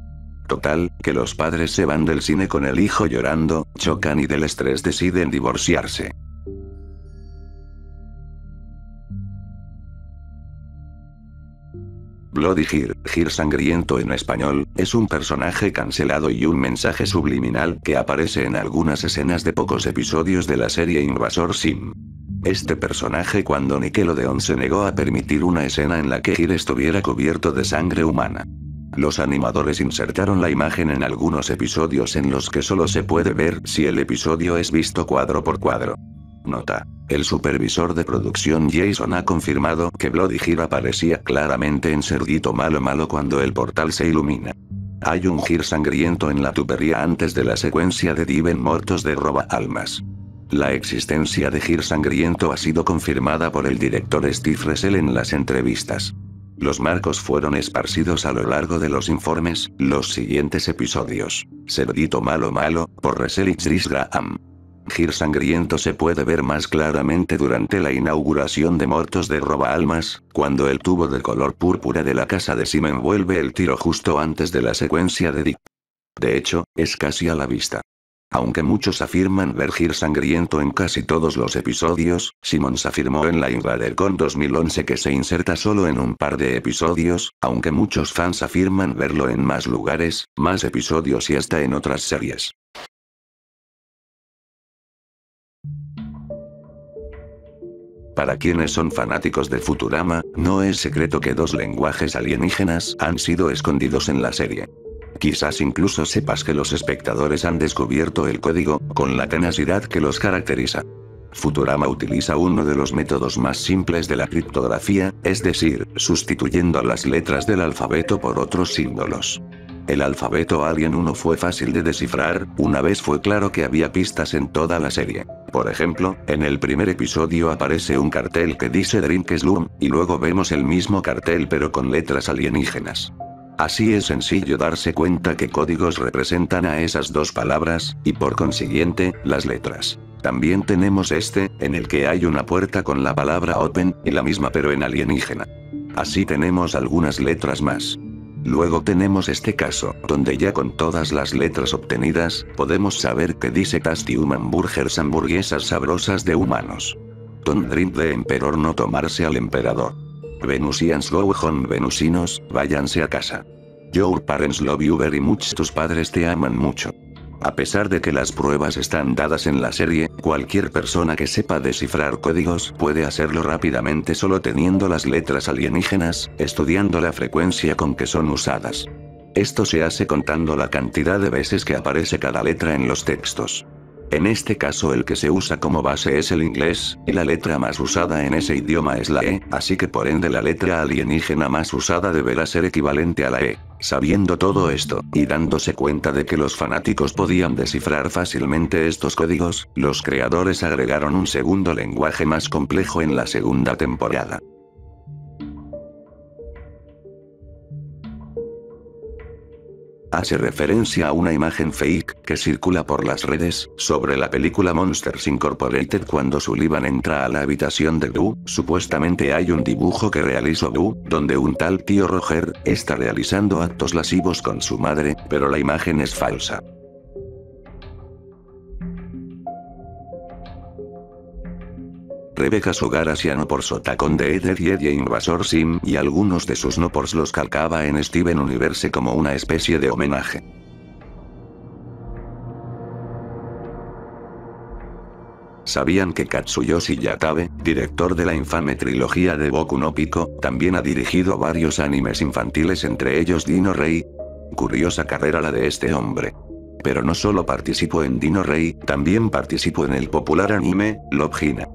Total, que los padres se van del cine con el hijo llorando, chocan y del estrés deciden divorciarse. Bloody gir sangriento en español, es un personaje cancelado y un mensaje subliminal que aparece en algunas escenas de pocos episodios de la serie Invasor Sim. Este personaje cuando Nickelodeon se negó a permitir una escena en la que Gir estuviera cubierto de sangre humana. Los animadores insertaron la imagen en algunos episodios en los que solo se puede ver si el episodio es visto cuadro por cuadro. Nota. El supervisor de producción Jason ha confirmado que Bloody Hear aparecía claramente en Cerdito Malo Malo cuando el portal se ilumina. Hay un gir sangriento en la tubería antes de la secuencia de Diven muertos de Roba Almas. La existencia de gir sangriento ha sido confirmada por el director Steve Resell en las entrevistas. Los marcos fueron esparcidos a lo largo de los informes, los siguientes episodios. Cerdito Malo Malo, por Resell y Chris Graham. Gir sangriento se puede ver más claramente durante la inauguración de Mortos de Roba Almas, cuando el tubo de color púrpura de la casa de Simon vuelve el tiro justo antes de la secuencia de Dick. De hecho, es casi a la vista. Aunque muchos afirman ver Gir sangriento en casi todos los episodios, se afirmó en la con 2011 que se inserta solo en un par de episodios, aunque muchos fans afirman verlo en más lugares, más episodios y hasta en otras series. Para quienes son fanáticos de Futurama, no es secreto que dos lenguajes alienígenas han sido escondidos en la serie. Quizás incluso sepas que los espectadores han descubierto el código, con la tenacidad que los caracteriza. Futurama utiliza uno de los métodos más simples de la criptografía, es decir, sustituyendo las letras del alfabeto por otros símbolos. El alfabeto Alien 1 fue fácil de descifrar, una vez fue claro que había pistas en toda la serie. Por ejemplo, en el primer episodio aparece un cartel que dice Drink Slum, y luego vemos el mismo cartel pero con letras alienígenas. Así es sencillo darse cuenta que códigos representan a esas dos palabras, y por consiguiente, las letras. También tenemos este, en el que hay una puerta con la palabra open, y la misma pero en alienígena. Así tenemos algunas letras más. Luego tenemos este caso, donde ya con todas las letras obtenidas, podemos saber que dice Tasty Human hamburguesas sabrosas de humanos. Don't drink the emperor no tomarse al emperador. Venusians go home venusinos, váyanse a casa. Your parents love you very much tus padres te aman mucho. A pesar de que las pruebas están dadas en la serie, cualquier persona que sepa descifrar códigos puede hacerlo rápidamente solo teniendo las letras alienígenas, estudiando la frecuencia con que son usadas. Esto se hace contando la cantidad de veces que aparece cada letra en los textos. En este caso el que se usa como base es el inglés, y la letra más usada en ese idioma es la E, así que por ende la letra alienígena más usada deberá ser equivalente a la E. Sabiendo todo esto, y dándose cuenta de que los fanáticos podían descifrar fácilmente estos códigos, los creadores agregaron un segundo lenguaje más complejo en la segunda temporada. Hace referencia a una imagen fake, que circula por las redes, sobre la película Monsters Incorporated cuando Sullivan entra a la habitación de Doo. supuestamente hay un dibujo que realizó Doo, donde un tal tío Roger, está realizando actos lascivos con su madre, pero la imagen es falsa. Rebeca Sogarasiano no por con de Eder y Eddie Invasor Sim y algunos de sus no pors los calcaba en Steven Universe como una especie de homenaje. Sabían que Katsuyoshi Yatabe, director de la infame trilogía de Boku no Pico, también ha dirigido varios animes infantiles entre ellos Dino Rey. Curiosa carrera la de este hombre. Pero no solo participó en Dino Rey, también participó en el popular anime, Lobjina.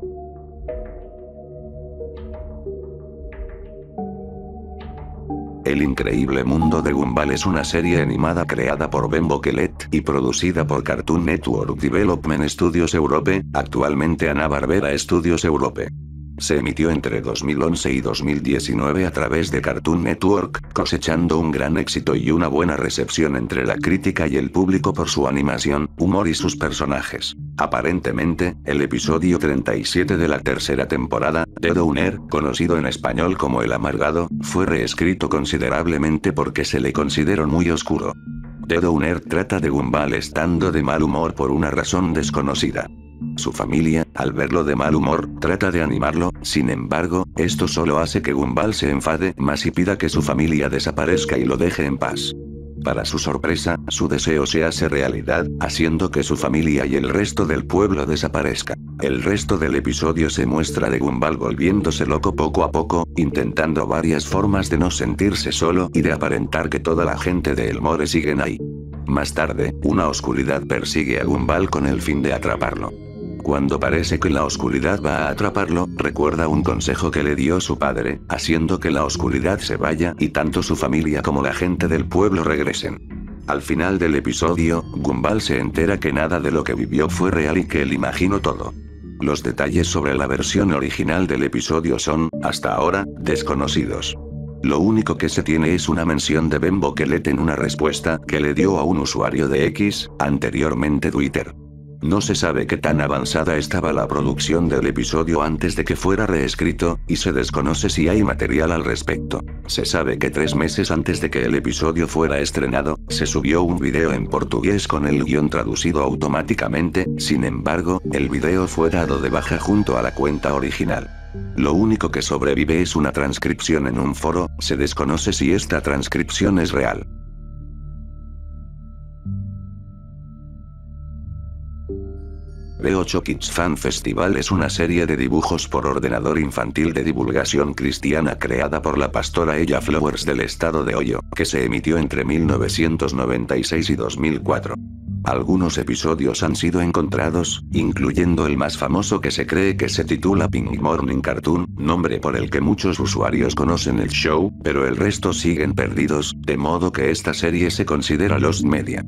El increíble mundo de Gumball es una serie animada creada por Ben Boquelet y producida por Cartoon Network Development Studios Europe, actualmente Ana Barbera Studios Europe. Se emitió entre 2011 y 2019 a través de Cartoon Network, cosechando un gran éxito y una buena recepción entre la crítica y el público por su animación, humor y sus personajes. Aparentemente, el episodio 37 de la tercera temporada, The Downer, conocido en español como El Amargado, fue reescrito considerablemente porque se le consideró muy oscuro. The trata de Gumball estando de mal humor por una razón desconocida. Su familia, al verlo de mal humor, trata de animarlo, sin embargo, esto solo hace que Gumball se enfade más y pida que su familia desaparezca y lo deje en paz. Para su sorpresa, su deseo se hace realidad, haciendo que su familia y el resto del pueblo desaparezca. El resto del episodio se muestra de Gumball volviéndose loco poco a poco, intentando varias formas de no sentirse solo y de aparentar que toda la gente de Elmore siguen ahí. Más tarde, una oscuridad persigue a Gumball con el fin de atraparlo. Cuando parece que la oscuridad va a atraparlo, recuerda un consejo que le dio su padre, haciendo que la oscuridad se vaya y tanto su familia como la gente del pueblo regresen. Al final del episodio, Gumball se entera que nada de lo que vivió fue real y que él imaginó todo. Los detalles sobre la versión original del episodio son, hasta ahora, desconocidos. Lo único que se tiene es una mención de Ben Bokelet en una respuesta que le dio a un usuario de X, anteriormente Twitter. No se sabe qué tan avanzada estaba la producción del episodio antes de que fuera reescrito, y se desconoce si hay material al respecto. Se sabe que tres meses antes de que el episodio fuera estrenado, se subió un video en portugués con el guión traducido automáticamente, sin embargo, el video fue dado de baja junto a la cuenta original. Lo único que sobrevive es una transcripción en un foro, se desconoce si esta transcripción es real. B8 Kids Fan Festival es una serie de dibujos por ordenador infantil de divulgación cristiana creada por la pastora Ella Flowers del estado de Ohio, que se emitió entre 1996 y 2004. Algunos episodios han sido encontrados, incluyendo el más famoso que se cree que se titula Pink Morning Cartoon, nombre por el que muchos usuarios conocen el show, pero el resto siguen perdidos, de modo que esta serie se considera Lost Media.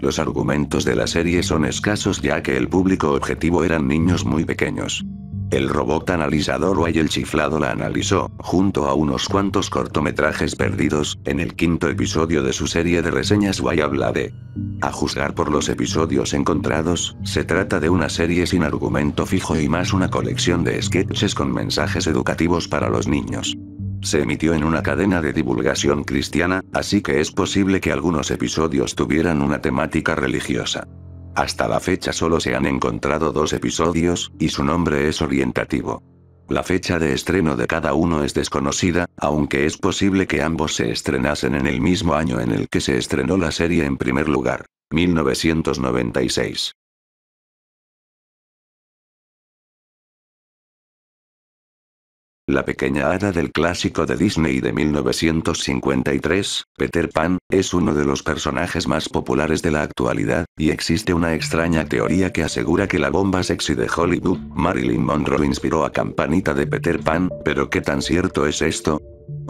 Los argumentos de la serie son escasos ya que el público objetivo eran niños muy pequeños. El robot analizador Way el chiflado la analizó, junto a unos cuantos cortometrajes perdidos, en el quinto episodio de su serie de reseñas Way habla de. A juzgar por los episodios encontrados, se trata de una serie sin argumento fijo y más una colección de sketches con mensajes educativos para los niños se emitió en una cadena de divulgación cristiana, así que es posible que algunos episodios tuvieran una temática religiosa. Hasta la fecha solo se han encontrado dos episodios, y su nombre es orientativo. La fecha de estreno de cada uno es desconocida, aunque es posible que ambos se estrenasen en el mismo año en el que se estrenó la serie en primer lugar, 1996. La pequeña hada del clásico de Disney de 1953, Peter Pan, es uno de los personajes más populares de la actualidad, y existe una extraña teoría que asegura que la bomba sexy de Hollywood, Marilyn Monroe inspiró a Campanita de Peter Pan, pero ¿qué tan cierto es esto?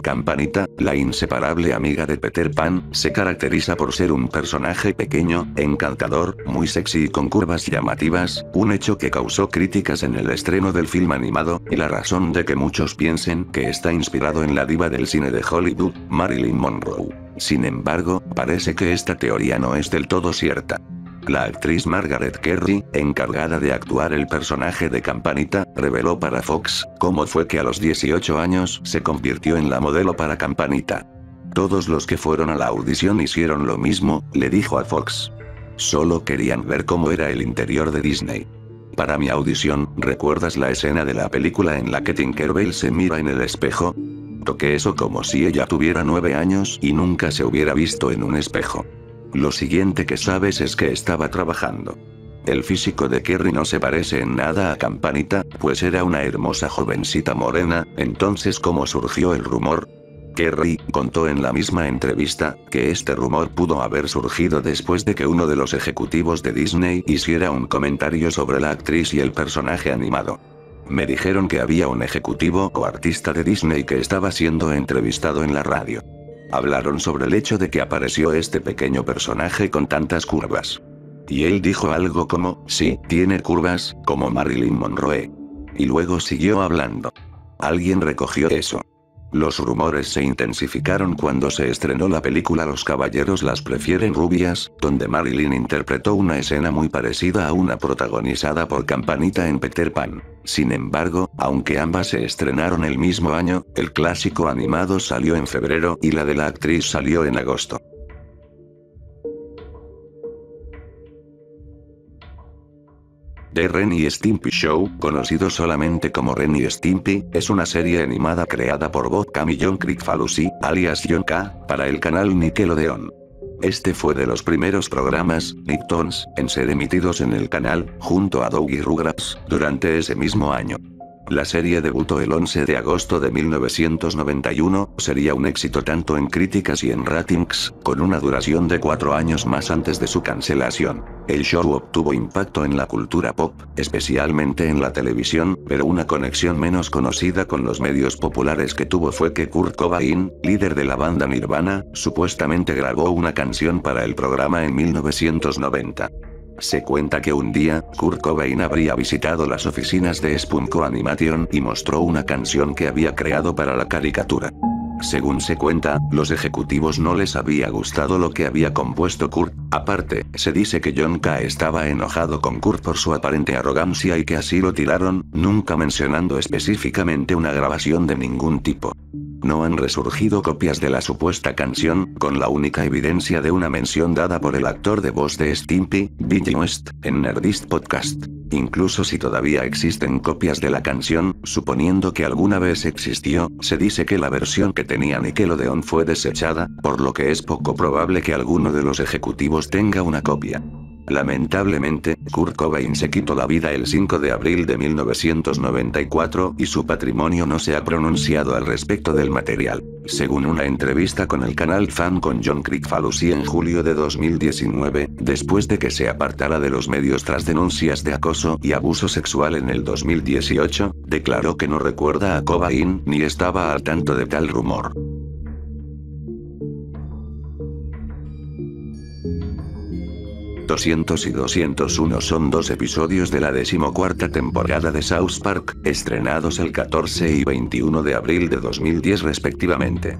Campanita, la inseparable amiga de Peter Pan, se caracteriza por ser un personaje pequeño, encantador, muy sexy y con curvas llamativas, un hecho que causó críticas en el estreno del film animado, y la razón de que muchos piensen que está inspirado en la diva del cine de Hollywood, Marilyn Monroe. Sin embargo, parece que esta teoría no es del todo cierta. La actriz Margaret Kerry, encargada de actuar el personaje de Campanita, reveló para Fox cómo fue que a los 18 años se convirtió en la modelo para Campanita. Todos los que fueron a la audición hicieron lo mismo, le dijo a Fox. Solo querían ver cómo era el interior de Disney. Para mi audición, ¿recuerdas la escena de la película en la que Tinkerbell se mira en el espejo? Toqué eso como si ella tuviera nueve años y nunca se hubiera visto en un espejo. Lo siguiente que sabes es que estaba trabajando. El físico de Kerry no se parece en nada a Campanita, pues era una hermosa jovencita morena, entonces ¿cómo surgió el rumor? Kerry contó en la misma entrevista que este rumor pudo haber surgido después de que uno de los ejecutivos de Disney hiciera un comentario sobre la actriz y el personaje animado. Me dijeron que había un ejecutivo o artista de Disney que estaba siendo entrevistado en la radio. Hablaron sobre el hecho de que apareció este pequeño personaje con tantas curvas. Y él dijo algo como, sí, tiene curvas, como Marilyn Monroe. Y luego siguió hablando. Alguien recogió eso. Los rumores se intensificaron cuando se estrenó la película Los Caballeros las prefieren rubias, donde Marilyn interpretó una escena muy parecida a una protagonizada por Campanita en Peter Pan. Sin embargo, aunque ambas se estrenaron el mismo año, el clásico animado salió en febrero y la de la actriz salió en agosto. The Ren y Stimpy Show, conocido solamente como Ren y Stimpy, es una serie animada creada por Bob Cam y John alias John K, para el canal Nickelodeon. Este fue de los primeros programas, Nicktoons, en ser emitidos en el canal, junto a Doggy Rugrats, durante ese mismo año. La serie debutó el 11 de agosto de 1991, sería un éxito tanto en críticas y en ratings, con una duración de cuatro años más antes de su cancelación. El show obtuvo impacto en la cultura pop, especialmente en la televisión, pero una conexión menos conocida con los medios populares que tuvo fue que Kurt Cobain, líder de la banda Nirvana, supuestamente grabó una canción para el programa en 1990. Se cuenta que un día, Kurt Cobain habría visitado las oficinas de Spunko Animation y mostró una canción que había creado para la caricatura. Según se cuenta, los ejecutivos no les había gustado lo que había compuesto Kurt. Aparte, se dice que John K. estaba enojado con Kurt por su aparente arrogancia y que así lo tiraron, nunca mencionando específicamente una grabación de ningún tipo. No han resurgido copias de la supuesta canción, con la única evidencia de una mención dada por el actor de voz de Stimpy, Billy West, en Nerdist Podcast. Incluso si todavía existen copias de la canción, suponiendo que alguna vez existió, se dice que la versión que tenía Nickelodeon fue desechada, por lo que es poco probable que alguno de los ejecutivos tenga una copia. Lamentablemente, Kurt Cobain se quitó la vida el 5 de abril de 1994 y su patrimonio no se ha pronunciado al respecto del material. Según una entrevista con el canal Fan con John Crickfalusi en julio de 2019, después de que se apartara de los medios tras denuncias de acoso y abuso sexual en el 2018, declaró que no recuerda a Cobain ni estaba al tanto de tal rumor. 200 y 201 son dos episodios de la decimocuarta temporada de South Park, estrenados el 14 y 21 de abril de 2010 respectivamente.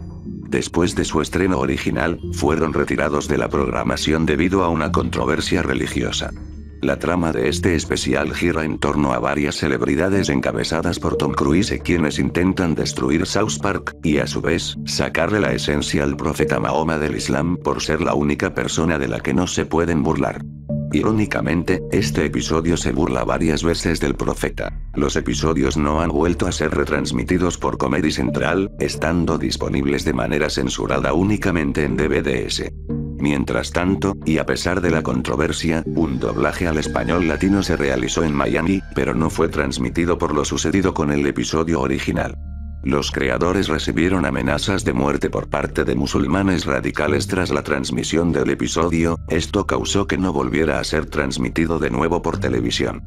Después de su estreno original, fueron retirados de la programación debido a una controversia religiosa. La trama de este especial gira en torno a varias celebridades encabezadas por Tom Cruise quienes intentan destruir South Park, y a su vez, sacarle la esencia al profeta Mahoma del Islam por ser la única persona de la que no se pueden burlar. Irónicamente, este episodio se burla varias veces del profeta. Los episodios no han vuelto a ser retransmitidos por Comedy Central, estando disponibles de manera censurada únicamente en DVDs. Mientras tanto, y a pesar de la controversia, un doblaje al español latino se realizó en Miami, pero no fue transmitido por lo sucedido con el episodio original. Los creadores recibieron amenazas de muerte por parte de musulmanes radicales tras la transmisión del episodio, esto causó que no volviera a ser transmitido de nuevo por televisión.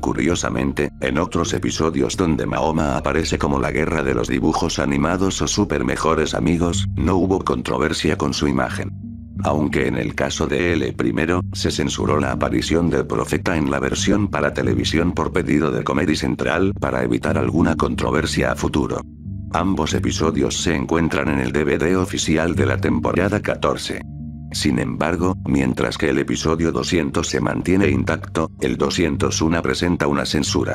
Curiosamente, en otros episodios donde Mahoma aparece como la guerra de los dibujos animados o super mejores amigos, no hubo controversia con su imagen aunque en el caso de L primero, se censuró la aparición del profeta en la versión para televisión por pedido de Comedy Central para evitar alguna controversia a futuro. Ambos episodios se encuentran en el DVD oficial de la temporada 14. Sin embargo, mientras que el episodio 200 se mantiene intacto, el 201 presenta una censura.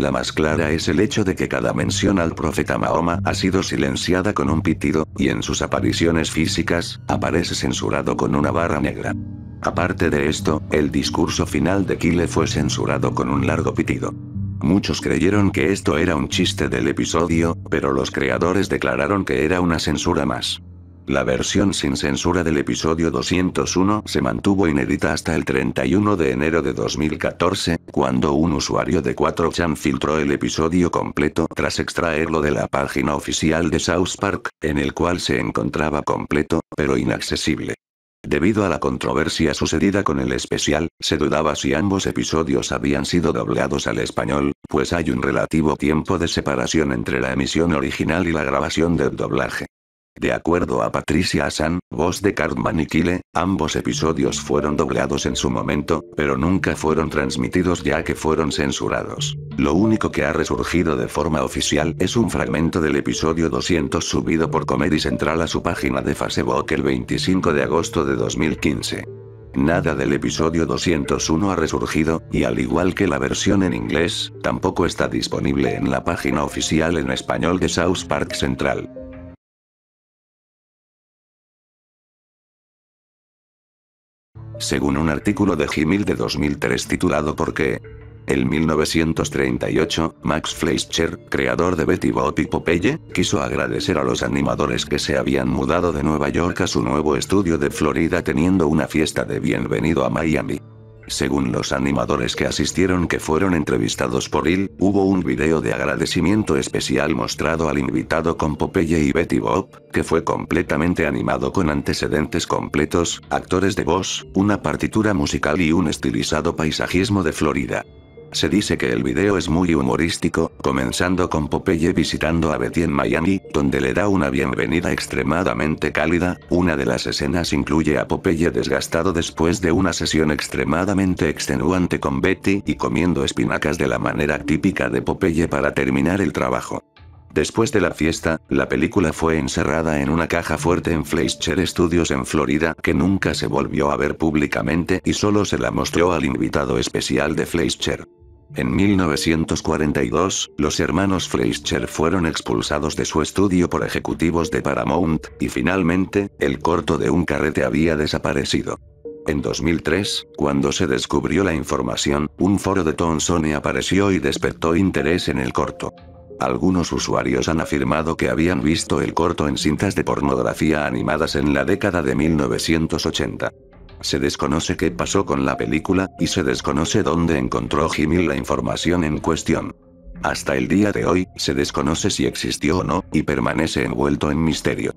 La más clara es el hecho de que cada mención al profeta Mahoma ha sido silenciada con un pitido, y en sus apariciones físicas, aparece censurado con una barra negra. Aparte de esto, el discurso final de Kile fue censurado con un largo pitido. Muchos creyeron que esto era un chiste del episodio, pero los creadores declararon que era una censura más. La versión sin censura del episodio 201 se mantuvo inédita hasta el 31 de enero de 2014, cuando un usuario de 4chan filtró el episodio completo tras extraerlo de la página oficial de South Park, en el cual se encontraba completo, pero inaccesible. Debido a la controversia sucedida con el especial, se dudaba si ambos episodios habían sido doblados al español, pues hay un relativo tiempo de separación entre la emisión original y la grabación del doblaje. De acuerdo a Patricia Hassan, voz de Cartman y ambos episodios fueron doblados en su momento, pero nunca fueron transmitidos ya que fueron censurados. Lo único que ha resurgido de forma oficial es un fragmento del episodio 200 subido por Comedy Central a su página de Facebook el 25 de agosto de 2015. Nada del episodio 201 ha resurgido, y al igual que la versión en inglés, tampoco está disponible en la página oficial en español de South Park Central. según un artículo de Gimil de 2003 titulado ¿Por qué? En 1938, Max Fleischer, creador de Betty Boop y Popeye, quiso agradecer a los animadores que se habían mudado de Nueva York a su nuevo estudio de Florida teniendo una fiesta de bienvenido a Miami. Según los animadores que asistieron que fueron entrevistados por Hill, hubo un video de agradecimiento especial mostrado al invitado con Popeye y Betty Bob, que fue completamente animado con antecedentes completos, actores de voz, una partitura musical y un estilizado paisajismo de Florida. Se dice que el video es muy humorístico, comenzando con Popeye visitando a Betty en Miami, donde le da una bienvenida extremadamente cálida, una de las escenas incluye a Popeye desgastado después de una sesión extremadamente extenuante con Betty y comiendo espinacas de la manera típica de Popeye para terminar el trabajo. Después de la fiesta, la película fue encerrada en una caja fuerte en Fleischer Studios en Florida que nunca se volvió a ver públicamente y solo se la mostró al invitado especial de Fleischer. En 1942, los hermanos Fleischer fueron expulsados de su estudio por ejecutivos de Paramount, y finalmente, el corto de un carrete había desaparecido. En 2003, cuando se descubrió la información, un foro de Sony apareció y despertó interés en el corto. Algunos usuarios han afirmado que habían visto el corto en cintas de pornografía animadas en la década de 1980. Se desconoce qué pasó con la película, y se desconoce dónde encontró Jimmy la información en cuestión. Hasta el día de hoy, se desconoce si existió o no, y permanece envuelto en misterio.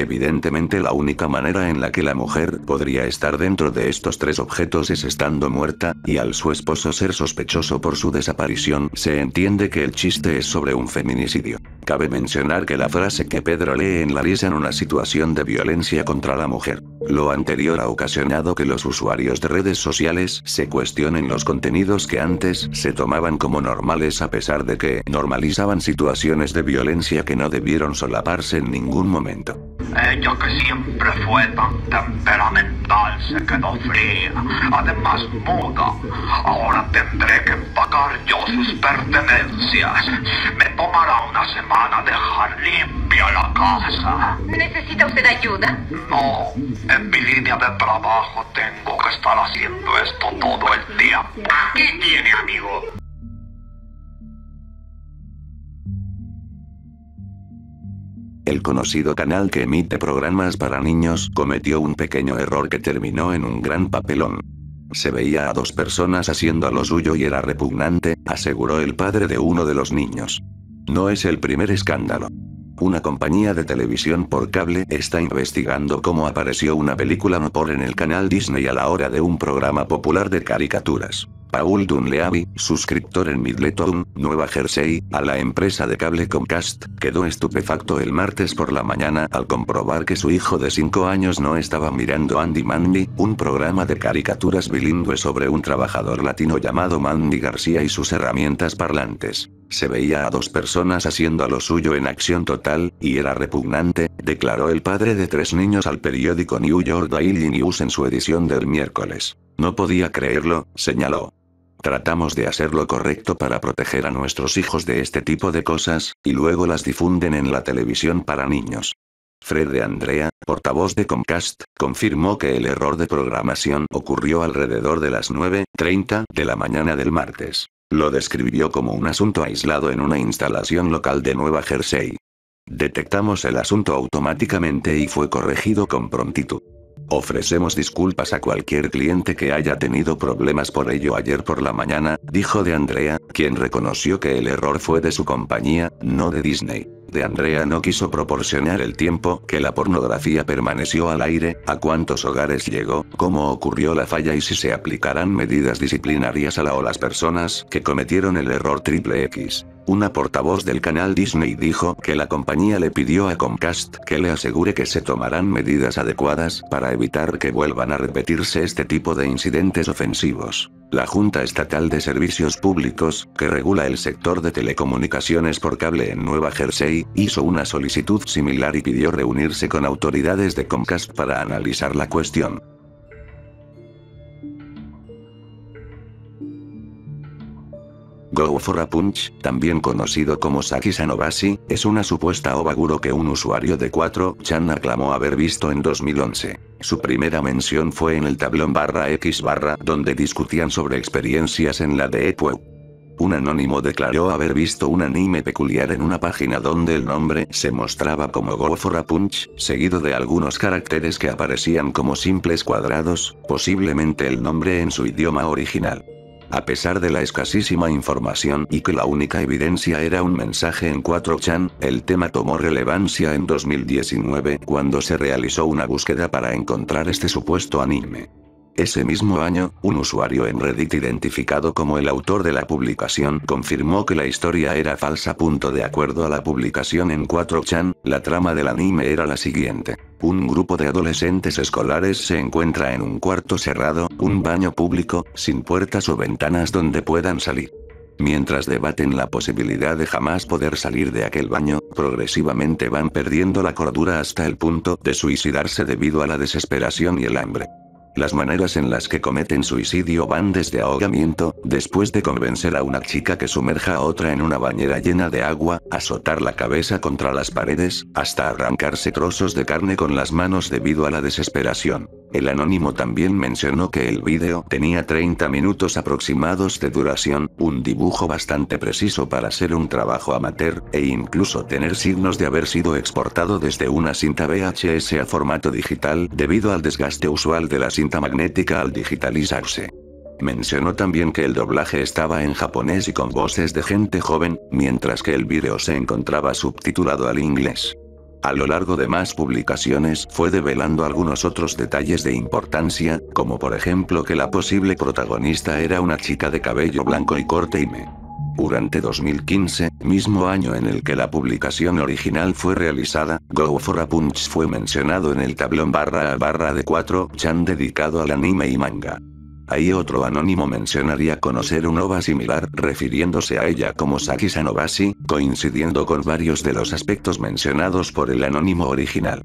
Evidentemente la única manera en la que la mujer podría estar dentro de estos tres objetos es estando muerta, y al su esposo ser sospechoso por su desaparición, se entiende que el chiste es sobre un feminicidio. Cabe mencionar que la frase que Pedro lee en la en una situación de violencia contra la mujer. Lo anterior ha ocasionado que los usuarios de redes sociales se cuestionen los contenidos que antes se tomaban como normales a pesar de que normalizaban situaciones de violencia que no debieron solaparse en ningún momento. Ella eh, que siempre fue tan temperamental se quedó fría, además muda. Ahora tendré que empacar yo sus pertenencias. Me tomará una semana dejar limpia la casa. ¿Necesita usted ayuda? No, en mi línea de trabajo tengo que estar haciendo esto todo el día. ¿Qué tiene, amigo? el conocido canal que emite programas para niños, cometió un pequeño error que terminó en un gran papelón. Se veía a dos personas haciendo lo suyo y era repugnante, aseguró el padre de uno de los niños. No es el primer escándalo. Una compañía de televisión por cable está investigando cómo apareció una película no por en el canal Disney a la hora de un programa popular de caricaturas. Paul Dunleavy, suscriptor en Midletown, Nueva Jersey, a la empresa de cable Comcast, quedó estupefacto el martes por la mañana al comprobar que su hijo de 5 años no estaba mirando Andy Mandy, un programa de caricaturas bilingüe sobre un trabajador latino llamado Mandy García y sus herramientas parlantes. Se veía a dos personas haciendo lo suyo en acción total, y era repugnante, declaró el padre de tres niños al periódico New York Daily News en su edición del miércoles. No podía creerlo, señaló. Tratamos de hacer lo correcto para proteger a nuestros hijos de este tipo de cosas, y luego las difunden en la televisión para niños. Fred de Andrea, portavoz de Comcast, confirmó que el error de programación ocurrió alrededor de las 9.30 de la mañana del martes. Lo describió como un asunto aislado en una instalación local de Nueva Jersey. Detectamos el asunto automáticamente y fue corregido con prontitud. Ofrecemos disculpas a cualquier cliente que haya tenido problemas por ello ayer por la mañana, dijo de Andrea, quien reconoció que el error fue de su compañía, no de Disney de Andrea no quiso proporcionar el tiempo que la pornografía permaneció al aire, a cuántos hogares llegó, cómo ocurrió la falla y si se aplicarán medidas disciplinarias a la o las personas que cometieron el error triple X. Una portavoz del canal Disney dijo que la compañía le pidió a Comcast que le asegure que se tomarán medidas adecuadas para evitar que vuelvan a repetirse este tipo de incidentes ofensivos. La Junta Estatal de Servicios Públicos, que regula el sector de telecomunicaciones por cable en Nueva Jersey, hizo una solicitud similar y pidió reunirse con autoridades de Comcast para analizar la cuestión. a Punch, también conocido como Saki Sanobashi, es una supuesta Obaguro que un usuario de 4chan aclamó haber visto en 2011. Su primera mención fue en el tablón barra X barra donde discutían sobre experiencias en la de EPU. Un anónimo declaró haber visto un anime peculiar en una página donde el nombre se mostraba como a Punch, seguido de algunos caracteres que aparecían como simples cuadrados, posiblemente el nombre en su idioma original. A pesar de la escasísima información y que la única evidencia era un mensaje en 4chan, el tema tomó relevancia en 2019 cuando se realizó una búsqueda para encontrar este supuesto anime. Ese mismo año, un usuario en Reddit identificado como el autor de la publicación confirmó que la historia era falsa. De acuerdo a la publicación en 4chan, la trama del anime era la siguiente. Un grupo de adolescentes escolares se encuentra en un cuarto cerrado, un baño público, sin puertas o ventanas donde puedan salir. Mientras debaten la posibilidad de jamás poder salir de aquel baño, progresivamente van perdiendo la cordura hasta el punto de suicidarse debido a la desesperación y el hambre. Las maneras en las que cometen suicidio van desde ahogamiento, después de convencer a una chica que sumerja a otra en una bañera llena de agua, azotar la cabeza contra las paredes, hasta arrancarse trozos de carne con las manos debido a la desesperación. El anónimo también mencionó que el vídeo tenía 30 minutos aproximados de duración, un dibujo bastante preciso para ser un trabajo amateur, e incluso tener signos de haber sido exportado desde una cinta VHS a formato digital debido al desgaste usual de la cinta magnética al digitalizarse. Mencionó también que el doblaje estaba en japonés y con voces de gente joven, mientras que el vídeo se encontraba subtitulado al inglés. A lo largo de más publicaciones fue develando algunos otros detalles de importancia, como por ejemplo que la posible protagonista era una chica de cabello blanco y corte me. Durante 2015, mismo año en el que la publicación original fue realizada, Go for a Punch fue mencionado en el tablón barra a barra de 4chan dedicado al anime y manga. Ahí otro anónimo mencionaría conocer un OVA similar, refiriéndose a ella como saki coincidiendo con varios de los aspectos mencionados por el anónimo original.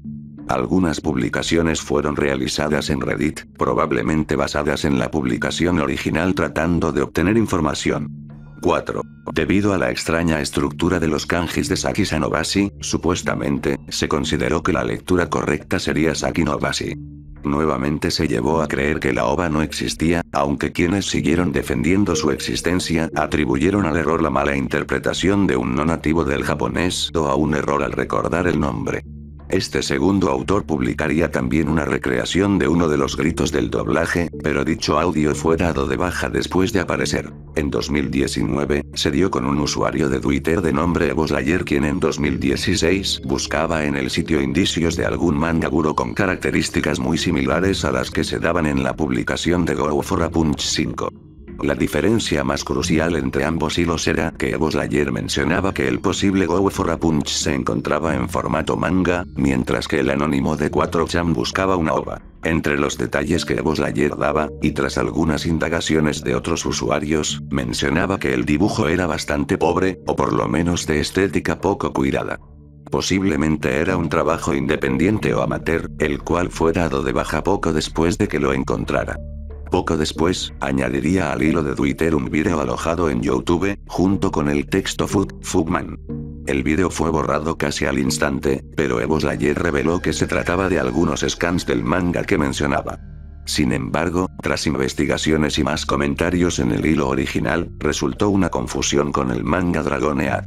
Algunas publicaciones fueron realizadas en Reddit, probablemente basadas en la publicación original tratando de obtener información. 4. Debido a la extraña estructura de los kanjis de Saki Sanobasi, supuestamente, se consideró que la lectura correcta sería Saki Nobasi nuevamente se llevó a creer que la OVA no existía, aunque quienes siguieron defendiendo su existencia atribuyeron al error la mala interpretación de un no nativo del japonés o a un error al recordar el nombre. Este segundo autor publicaría también una recreación de uno de los gritos del doblaje, pero dicho audio fue dado de baja después de aparecer. En 2019, se dio con un usuario de Twitter de nombre Evoslayer quien en 2016 buscaba en el sitio indicios de algún manga guro con características muy similares a las que se daban en la publicación de Go for a Punch 5. La diferencia más crucial entre ambos hilos era que Evo mencionaba que el posible Go for a Punch se encontraba en formato manga, mientras que el anónimo de 4chan buscaba una OVA. Entre los detalles que Evo daba, y tras algunas indagaciones de otros usuarios, mencionaba que el dibujo era bastante pobre, o por lo menos de estética poco cuidada. Posiblemente era un trabajo independiente o amateur, el cual fue dado de baja poco después de que lo encontrara. Poco después, añadiría al hilo de Twitter un video alojado en YouTube, junto con el texto Food, Fugman. El video fue borrado casi al instante, pero Evo Slayer reveló que se trataba de algunos scans del manga que mencionaba. Sin embargo, tras investigaciones y más comentarios en el hilo original, resultó una confusión con el manga Dragonead.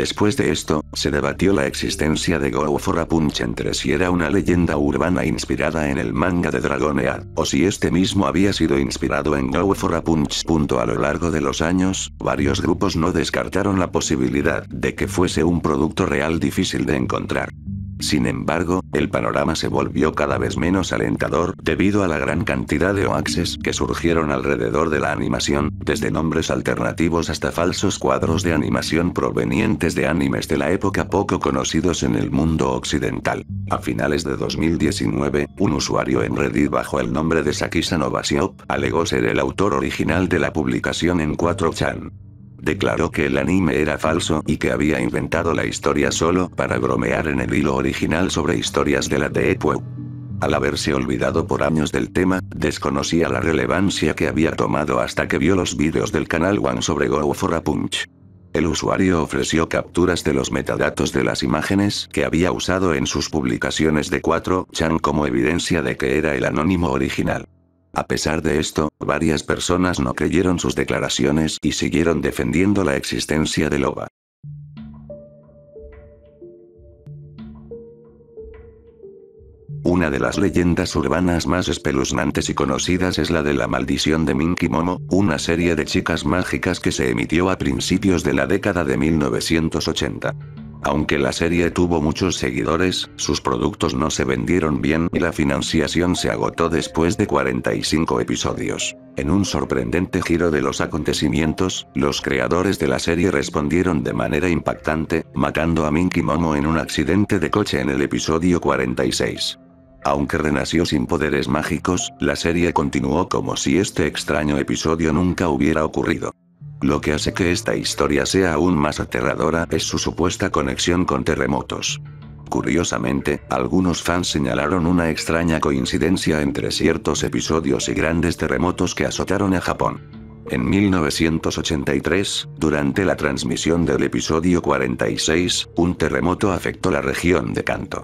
Después de esto, se debatió la existencia de Go for a Punch entre si era una leyenda urbana inspirada en el manga de Dragon o si este mismo había sido inspirado en Go for a Punch. A lo largo de los años, varios grupos no descartaron la posibilidad de que fuese un producto real difícil de encontrar. Sin embargo, el panorama se volvió cada vez menos alentador, debido a la gran cantidad de oaxes que surgieron alrededor de la animación, desde nombres alternativos hasta falsos cuadros de animación provenientes de animes de la época poco conocidos en el mundo occidental. A finales de 2019, un usuario en Reddit bajo el nombre de Sakisa Novasiop alegó ser el autor original de la publicación en 4chan declaró que el anime era falso y que había inventado la historia solo para bromear en el hilo original sobre historias de la DEPU. Al haberse olvidado por años del tema, desconocía la relevancia que había tomado hasta que vio los vídeos del canal One sobre Go for a Punch. El usuario ofreció capturas de los metadatos de las imágenes que había usado en sus publicaciones de 4chan como evidencia de que era el anónimo original. A pesar de esto, varias personas no creyeron sus declaraciones y siguieron defendiendo la existencia de Loba. Una de las leyendas urbanas más espeluznantes y conocidas es la de la maldición de Minky Momo, una serie de chicas mágicas que se emitió a principios de la década de 1980. Aunque la serie tuvo muchos seguidores, sus productos no se vendieron bien y la financiación se agotó después de 45 episodios. En un sorprendente giro de los acontecimientos, los creadores de la serie respondieron de manera impactante, matando a Minky Momo en un accidente de coche en el episodio 46. Aunque renació sin poderes mágicos, la serie continuó como si este extraño episodio nunca hubiera ocurrido. Lo que hace que esta historia sea aún más aterradora es su supuesta conexión con terremotos. Curiosamente, algunos fans señalaron una extraña coincidencia entre ciertos episodios y grandes terremotos que azotaron a Japón. En 1983, durante la transmisión del episodio 46, un terremoto afectó la región de Kanto.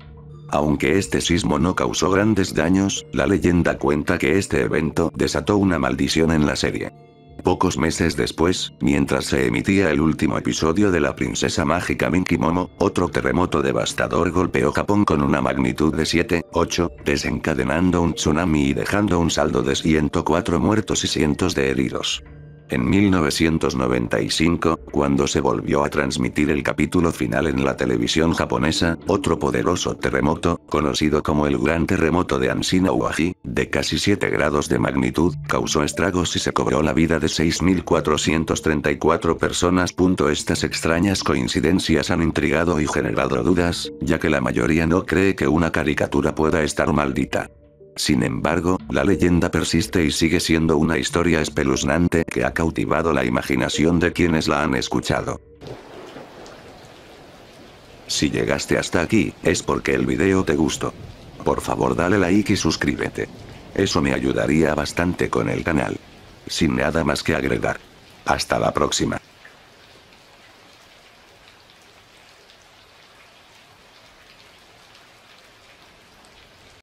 Aunque este sismo no causó grandes daños, la leyenda cuenta que este evento desató una maldición en la serie. Pocos meses después, mientras se emitía el último episodio de La Princesa Mágica Minky Momo, otro terremoto devastador golpeó Japón con una magnitud de 7,8, desencadenando un tsunami y dejando un saldo de 104 muertos y cientos de heridos. En 1995, cuando se volvió a transmitir el capítulo final en la televisión japonesa, otro poderoso terremoto, conocido como el Gran Terremoto de Ansina awaji de casi 7 grados de magnitud, causó estragos y se cobró la vida de 6.434 personas. Estas extrañas coincidencias han intrigado y generado dudas, ya que la mayoría no cree que una caricatura pueda estar maldita. Sin embargo, la leyenda persiste y sigue siendo una historia espeluznante que ha cautivado la imaginación de quienes la han escuchado. Si llegaste hasta aquí, es porque el video te gustó. Por favor dale like y suscríbete. Eso me ayudaría bastante con el canal. Sin nada más que agregar. Hasta la próxima.